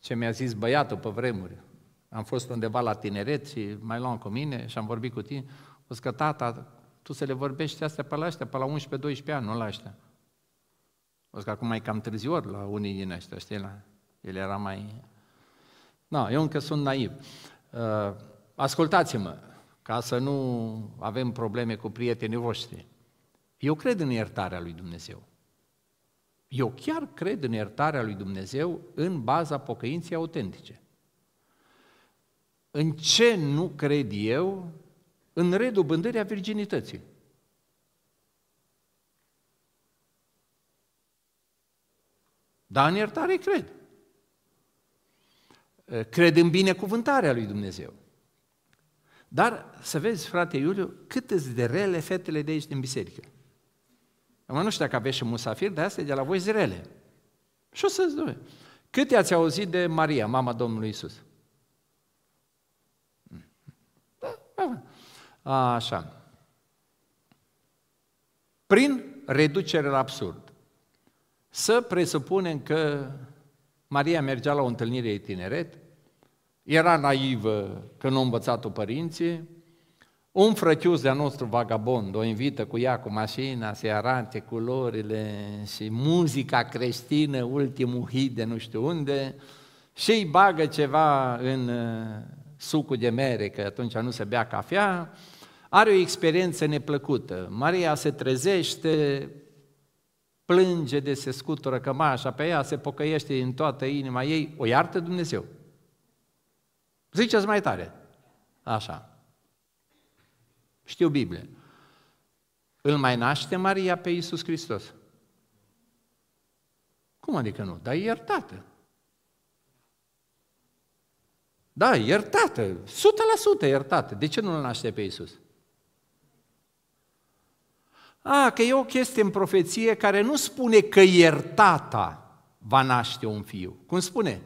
ce mi-a zis băiatul pe vremuri. Am fost undeva la tineret și mai luam cu mine și am vorbit cu tine. O că tata, tu să le vorbești astea pe la astea, pe la 11-12 ani, nu la astea. O că acum e cam târziu la unii din astea, știi? La... El era mai... Nu, no, eu încă sunt naiv. Uh, ascultați-mă, ca să nu avem probleme cu prietenii voștri. Eu cred în iertarea lui Dumnezeu. Eu chiar cred în iertarea lui Dumnezeu în baza pocăinței autentice. În ce nu cred eu? În redobândirea virginității. Dar în iertare cred. Cred în binecuvântarea lui Dumnezeu. Dar să vezi, frate Iuliu, cât de rele fetele de aici din biserică. Mă, nu știu dacă aveți și musafir, dar asta e de la voi zilele. Și o să-ți duce. Câte ați auzit de Maria, mama Domnului Isus? Mm. Da, așa. Prin reducere la absurd. Să presupunem că Maria mergea la o întâlnire de tineret, era naivă că nu a învățat-o părinții, un frăciuț de-a nostru vagabond o invită cu ea cu mașina să arate culorile și muzica creștină, ultimul hit de nu știu unde, și îi bagă ceva în uh, sucul de mere, că atunci nu se bea cafea, are o experiență neplăcută. Maria se trezește, plânge de se scutură cămașa pe ea, se pocăiește în toată inima ei, o iartă Dumnezeu. Ziceți mai tare. Așa. Știu Biblie. Îl mai naște Maria pe Iisus Hristos? Cum adică nu? Dar e iertată. Da, iertată, 100% iertată. De ce nu îl naște pe Iisus? A, că e o chestie în profeție care nu spune că iertata va naște un fiu. Cum spune?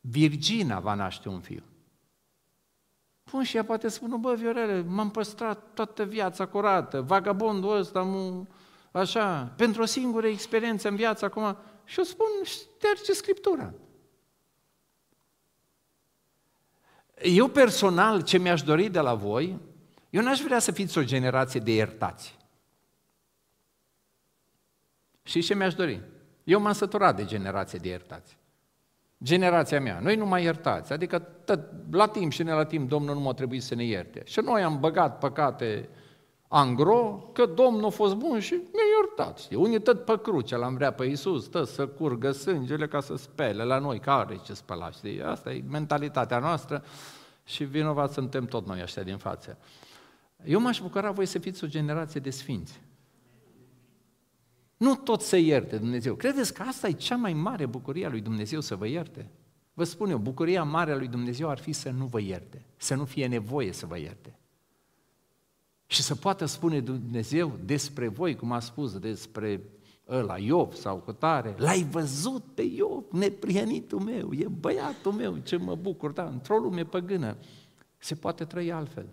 Virgina va naște un fiu. Bun, și ea poate spune, bă, Viorele, m-am păstrat toată viața curată, vagabondul ăsta, mu, așa, pentru o singură experiență în viață acum. Și o spun, șterge Scriptura. Eu personal, ce mi-aș dori de la voi, eu n-aș vrea să fiți o generație de iertați. Și ce mi-aș dori? Eu m-am săturat de generație de iertați generația mea, noi nu mai iertați, adică tot, la timp și ne la timp Domnul nu m-a trebuit să ne ierte. Și noi am băgat păcate angro, că Domnul a fost bun și mi-a iertat. Știi? Unii tot pe cruce l-am vrea pe Iisus, tot să curgă sângele ca să spele la noi, care are ce spăla, știi? Asta e mentalitatea noastră și vinovați suntem tot noi așa din față. Eu m-aș bucura voi să fiți o generație de sfinți. Nu tot se ierte Dumnezeu. Credeți că asta e cea mai mare bucurie a lui Dumnezeu să vă ierte? Vă spun eu, bucuria mare a lui Dumnezeu ar fi să nu vă ierte, să nu fie nevoie să vă ierte. Și să poată spune Dumnezeu despre voi, cum a spus despre ăla, Iov sau cotare, l-ai văzut pe Iov, neprienitul meu, e băiatul meu, ce mă bucur, da, într-o lume păgână se poate trăi altfel.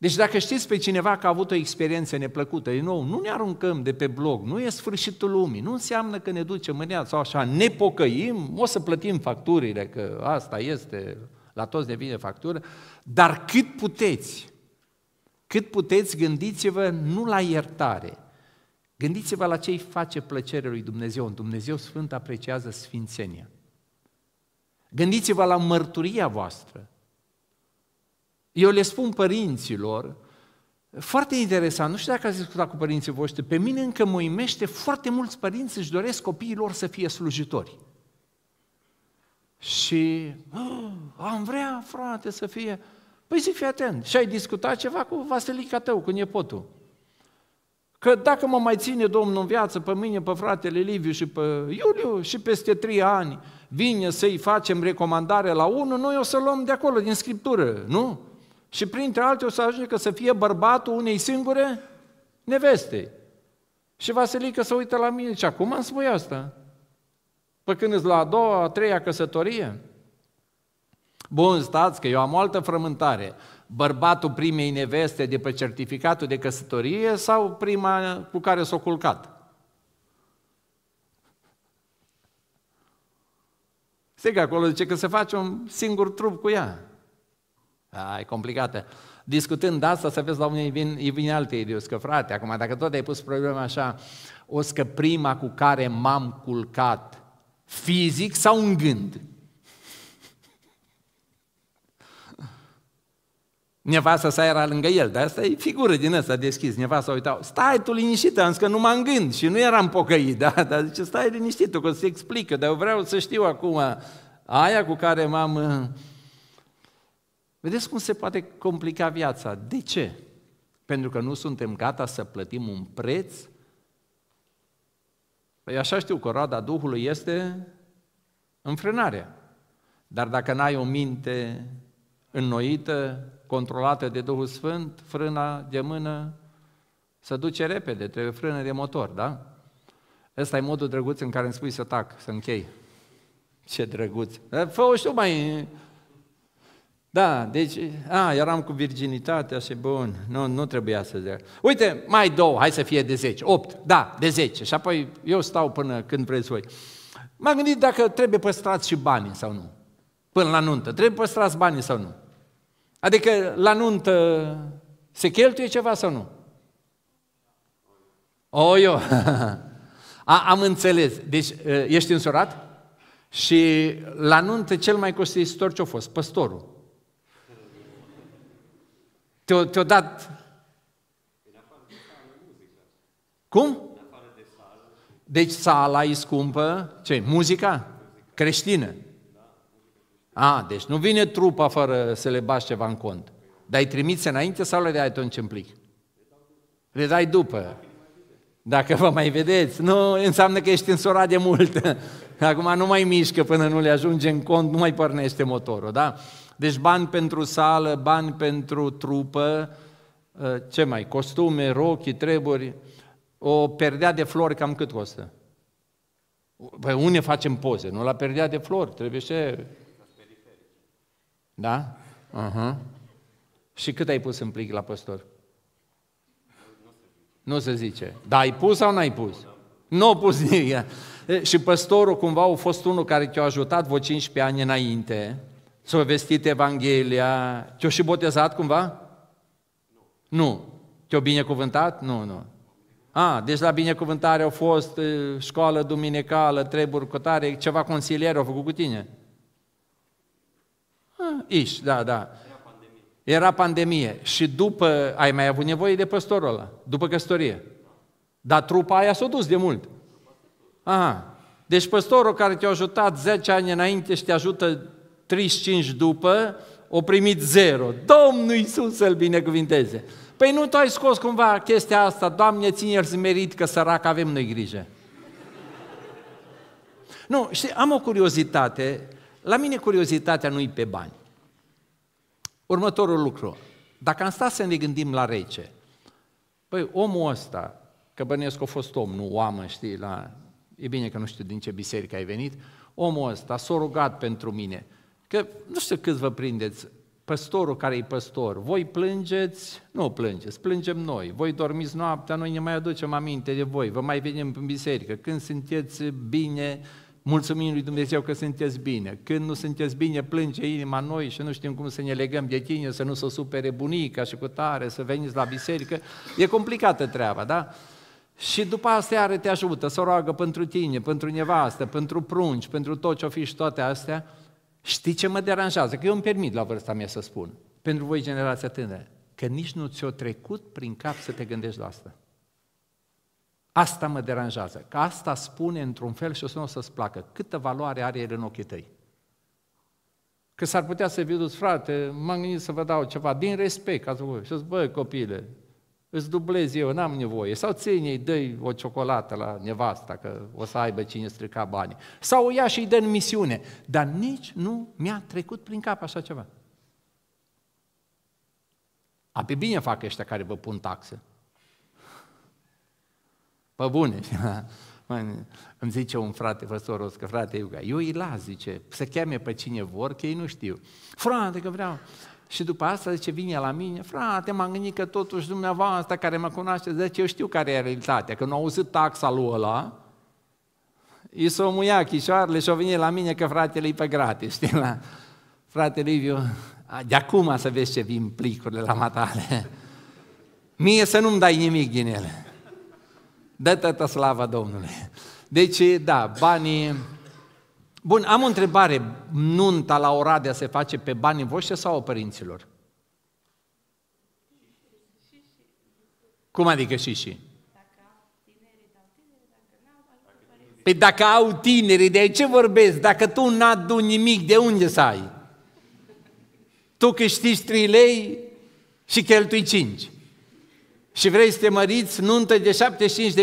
Deci dacă știți pe cineva că a avut o experiență neplăcută, din nou, nu ne aruncăm de pe blog, nu e sfârșitul lumii, nu înseamnă că ne ducem în ea sau așa, ne pocăim, o să plătim facturile, că asta este, la toți devine factură, dar cât puteți, cât puteți, gândiți-vă nu la iertare, gândiți-vă la ce îi face plăcerea lui Dumnezeu. Dumnezeu Sfânt apreciază sfințenia. Gândiți-vă la mărturia voastră, eu le spun părinților, foarte interesant, nu știu dacă ați discutat cu părinții voștri, pe mine încă mă uimește foarte mulți părinți își doresc copiilor să fie slujitori. Și ah, am vrea, frate, să fie... Păi zic, fii atent. Și ai discutat ceva cu Vasilica tău, cu nepotul. Că dacă mă mai ține Domnul în viață pe mine, pe fratele Liviu și pe Iuliu și peste trei ani vine să-i facem recomandare la unul, noi o să luăm de acolo, din Scriptură, nu? Și printre alte o să ajungă să fie bărbatul unei singure nevestei. Și Vasilica să uită la mine și acum îmi spui asta? Păi când îți la a doua, a treia căsătorie? Bun, stați că eu am o altă frământare. Bărbatul primei neveste de pe certificatul de căsătorie sau prima cu care s-a culcat? Știi că acolo zice că se face un singur trup cu ea. Da, e complicată. Discutând asta, să vezi, la unii vin, îi vin alte idei. Că, frate, acum, dacă tot ai pus problema așa, o că prima cu care m-am culcat, fizic sau în gând? Nevasta sa era lângă el, dar asta e figură din asta deschis. Nevasta uita, stai tu liniștit, am zis că nu m-am gând și nu eram pocăit, (laughs) da? dar zice, stai liniștit, că se explică, dar eu vreau să știu acum aia cu care m-am Vedeți cum se poate complica viața. De ce? Pentru că nu suntem gata să plătim un preț? Păi așa știu că roada Duhului este înfrânarea. Dar dacă n-ai o minte înnoită, controlată de Duhul Sfânt, frâna de mână se duce repede, trebuie frână de motor, da? Ăsta e modul drăguț în care îmi spui să tac, să închei. Ce drăguț. Fă-o și tu mai da, deci, a, eram cu virginitatea și bun, nu, nu trebuia să zic. Uite, mai două, hai să fie de zece, opt, da, de zece, și apoi eu stau până când vreți voi. M-am gândit dacă trebuie păstrați și banii sau nu, până la nuntă, trebuie păstrați banii sau nu. Adică la nuntă se cheltuie ceva sau nu? O, eu, (laughs) a, am înțeles, deci ă, ești însurat? Și la nuntă cel mai costisitor ce a fost? Păstorul. Te-o, te dat... Cum? Deci sala e scumpă, ce, muzica creștină. A, deci nu vine trupa fără să le bași ceva în cont. Dar îi trimiți înainte sau le dai atunci în plic? Le dai după. Dacă vă mai vedeți, nu înseamnă că ești însorat de mult. (laughs) Acum nu mai mișcă până nu le ajunge în cont, nu mai pornește motorul, da? Deci bani pentru sală, bani pentru trupă, ă, ce mai, costume, rochi, treburi, o perdea de flori cam cât costă? Păi unde facem poze? Nu la perdea de flori, trebuie și... Da? Uh-huh. Și cât ai pus în plic la păstor? Nu se zice. Dar ai pus sau n-ai pus? Nu n-o pus nimic. Și păstorul cumva a fost unul care te-a ajutat vreo 15 ani înainte s-a vestit Evanghelia, te-a și botezat cumva? Nu. nu. Te-a binecuvântat? Nu, nu. A, deci la binecuvântare au fost școală duminicală, treburi cu tare, ceva consilier au făcut cu tine. A, iși, da, da. Era pandemie și după, ai mai avut nevoie de păstorul ăla, după căsătorie. Dar trupa aia s-a dus de mult. Aha. Deci păstorul care te-a ajutat 10 ani înainte și te ajută 35 după, o primit zero. Domnul Iisus să-l binecuvinteze. Păi nu tu ai scos cumva chestia asta, Doamne, ține-l zmerit că sărac avem noi grijă. Nu, știi, am o curiozitate, la mine curiozitatea nu-i pe bani. Următorul lucru, dacă am stat să ne gândim la rece, păi omul ăsta, că bănuiesc a fost om, nu oamă, știi, la... e bine că nu știu din ce biserică ai venit, omul ăsta s-a rugat pentru mine, Că nu știu cât vă prindeți, păstorul care e păstor, voi plângeți, nu plângeți, plângem noi, voi dormiți noaptea, noi ne mai aducem aminte de voi, vă mai venim în biserică, când sunteți bine, mulțumim lui Dumnezeu că sunteți bine, când nu sunteți bine, plânge inima noi și nu știm cum să ne legăm de tine, să nu se s-o supere bunica și cu tare, să veniți la biserică, e complicată treaba, da? Și după asta are te ajută, să roagă pentru tine, pentru nevastă, pentru prunci, pentru tot ce-o fi și toate astea, Știi ce mă deranjează? Că eu îmi permit la vârsta mea să spun, pentru voi generația tânără, că nici nu ți-o trecut prin cap să te gândești la asta. Asta mă deranjează, că asta spune într-un fel și o să nu o să-ți placă. Câtă valoare are el în ochii tăi? Că s-ar putea să vedeți, frate, m-am gândit să vă dau ceva din respect, ca să Și zic, băi, copile, îți dublez eu, n-am nevoie. Sau ține-i, dă o ciocolată la nevasta, că o să aibă cine strica bani. Sau o ia și i dă în misiune. Dar nici nu mi-a trecut prin cap așa ceva. A, pe bine fac ăștia care vă pun taxe. Pă bune. (laughs) Îmi zice un frate, păstorul, că frate Iuga, eu îi las, zice, să cheame pe cine vor, că ei nu știu. Frate, că vreau, și după asta zice, vine la mine, frate, m-am gândit că totuși dumneavoastră care mă cunoaște, zice, eu știu care e realitatea, că nu au auzit taxa lui ăla, i s-o muia chișoarele și-o venit la mine că fratele e pe gratis, (laughs) știi, la... Fratele Liviu, de acum să vezi ce vin plicurile la matale. (laughs) Mie să nu-mi dai nimic din ele. Dă tătă slavă Domnului. Deci, da, banii Bun, am o întrebare. Nunta la Oradea se face pe banii voștri sau a părinților? Cum adică și și? Păi dacă au tineri. de ce vorbesc? Dacă tu n-aduni nimic, de unde să ai? Tu câștigi 3 lei și cheltui 5. Și vrei să te măriți nuntă de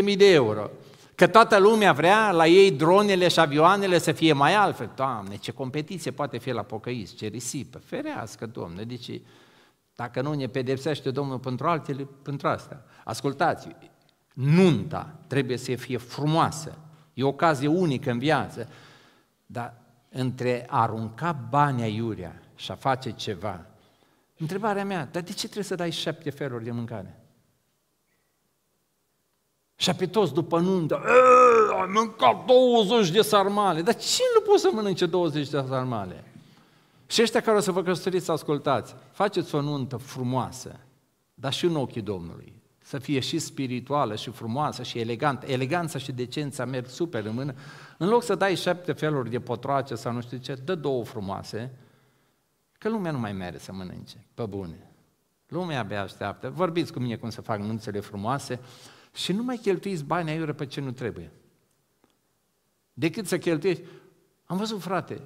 75.000 de euro. Că toată lumea vrea la ei dronele și avioanele să fie mai altfel. Doamne, ce competiție poate fi la pocăiți, ce risipă. Ferească, Doamne, deci dacă nu ne pedepsește Domnul pentru altele, pentru asta. Ascultați, nunta trebuie să fie frumoasă. E o ocazie unică în viață. Dar între a arunca bani aiurea și a face ceva, întrebarea mea, dar de ce trebuie să dai șapte feluri de mâncare? Și pe toți după nuntă, am mâncat 20 de sarmale. Dar cine nu poți să mănânce 20 de sarmale? Și ăștia care o să vă căsătoriți, ascultați, faceți o nuntă frumoasă, dar și în ochii Domnului. Să fie și spirituală, și frumoasă, și elegantă. Eleganța și decența merg super în mână. În loc să dai șapte feluri de potroace sau nu știu ce, dă două frumoase, că lumea nu mai merge să mănânce, pe bune. Lumea abia așteaptă. Vorbiți cu mine cum să fac nunțele frumoase. Și nu mai cheltuiți banii aiure pe ce nu trebuie. Decât să cheltuiești... Am văzut, frate,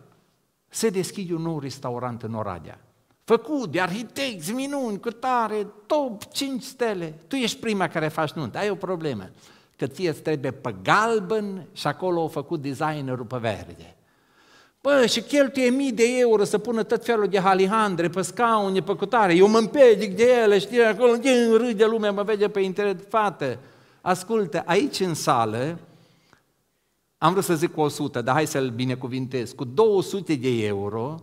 se deschide un nou restaurant în Oradea. Făcut de arhitecți, minuni, cu tare, top, 5 stele. Tu ești prima care faci nuntă, ai o problemă. Că ție îți trebuie pe galben și acolo au făcut designerul pe verde. Bă, și cheltuie mii de euro să pună tot felul de halihandre pe scaune, pe cutare. Eu mă împedic de ele, știi, acolo râde lumea, mă vede pe internet, fată. Ascultă, aici în sală, am vrut să zic cu 100, dar hai să-l binecuvintez, cu 200 de euro,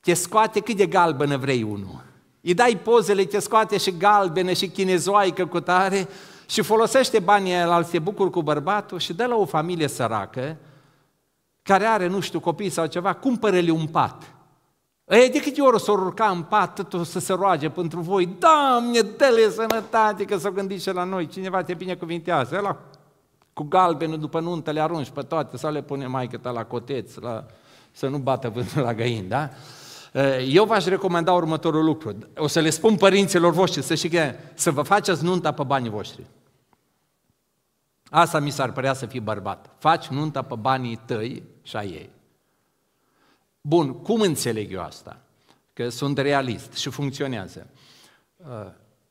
te scoate cât de galbenă vrei unul. Îi dai pozele, te scoate și galbenă și chinezoaică cu tare și folosește banii la se bucur cu bărbatul și dă la o familie săracă care are, nu știu, copii sau ceva, cumpără-le un pat. Ei, de câte ori s o urca în pat să se roage pentru voi? Doamne, dă-le sănătate că s o gândit și la noi, cineva te binecuvintează. Ăla cu galbenul după nuntă le arunci pe toate sau le pune mai ta la coteț, la... să nu bată vântul la găini, da? Ă, eu v-aș recomanda următorul lucru. O să le spun părinților voștri să știți că să vă faceți nunta pe banii voștri. Asta mi s-ar părea să fii bărbat. Faci nunta pe banii tăi și a ei. Bun, cum înțeleg eu asta? Că sunt realist și funcționează. Uh,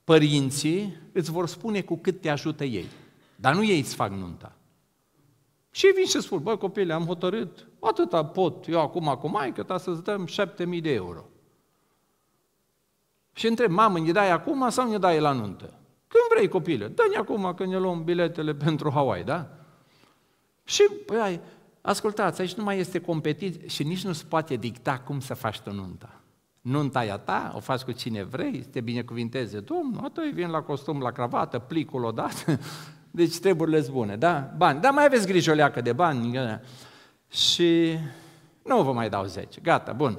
părinții îți vor spune cu cât te ajută ei, dar nu ei îți fac nunta. Și ei vin și spun, băi copile, am hotărât, atâta pot, eu acum, acum, că ta să-ți dăm 7000 de euro. Și întreb, mamă, ne dai acum sau ne dai la nuntă? Când vrei, copile, dă-ne acum că ne luăm biletele (laughs) pentru Hawaii, da? Și, păi, Ascultați, aici nu mai este competiție și nici nu se poate dicta cum să faci tu nunta. Nunta e a ta, o faci cu cine vrei, te binecuvinteze Domnul, atunci vin la costum, la cravată, plicul odată, (laughs) deci treburile bune, da? Bani, dar mai aveți grijă o leacă de bani. Și nu vă mai dau 10, gata, bun.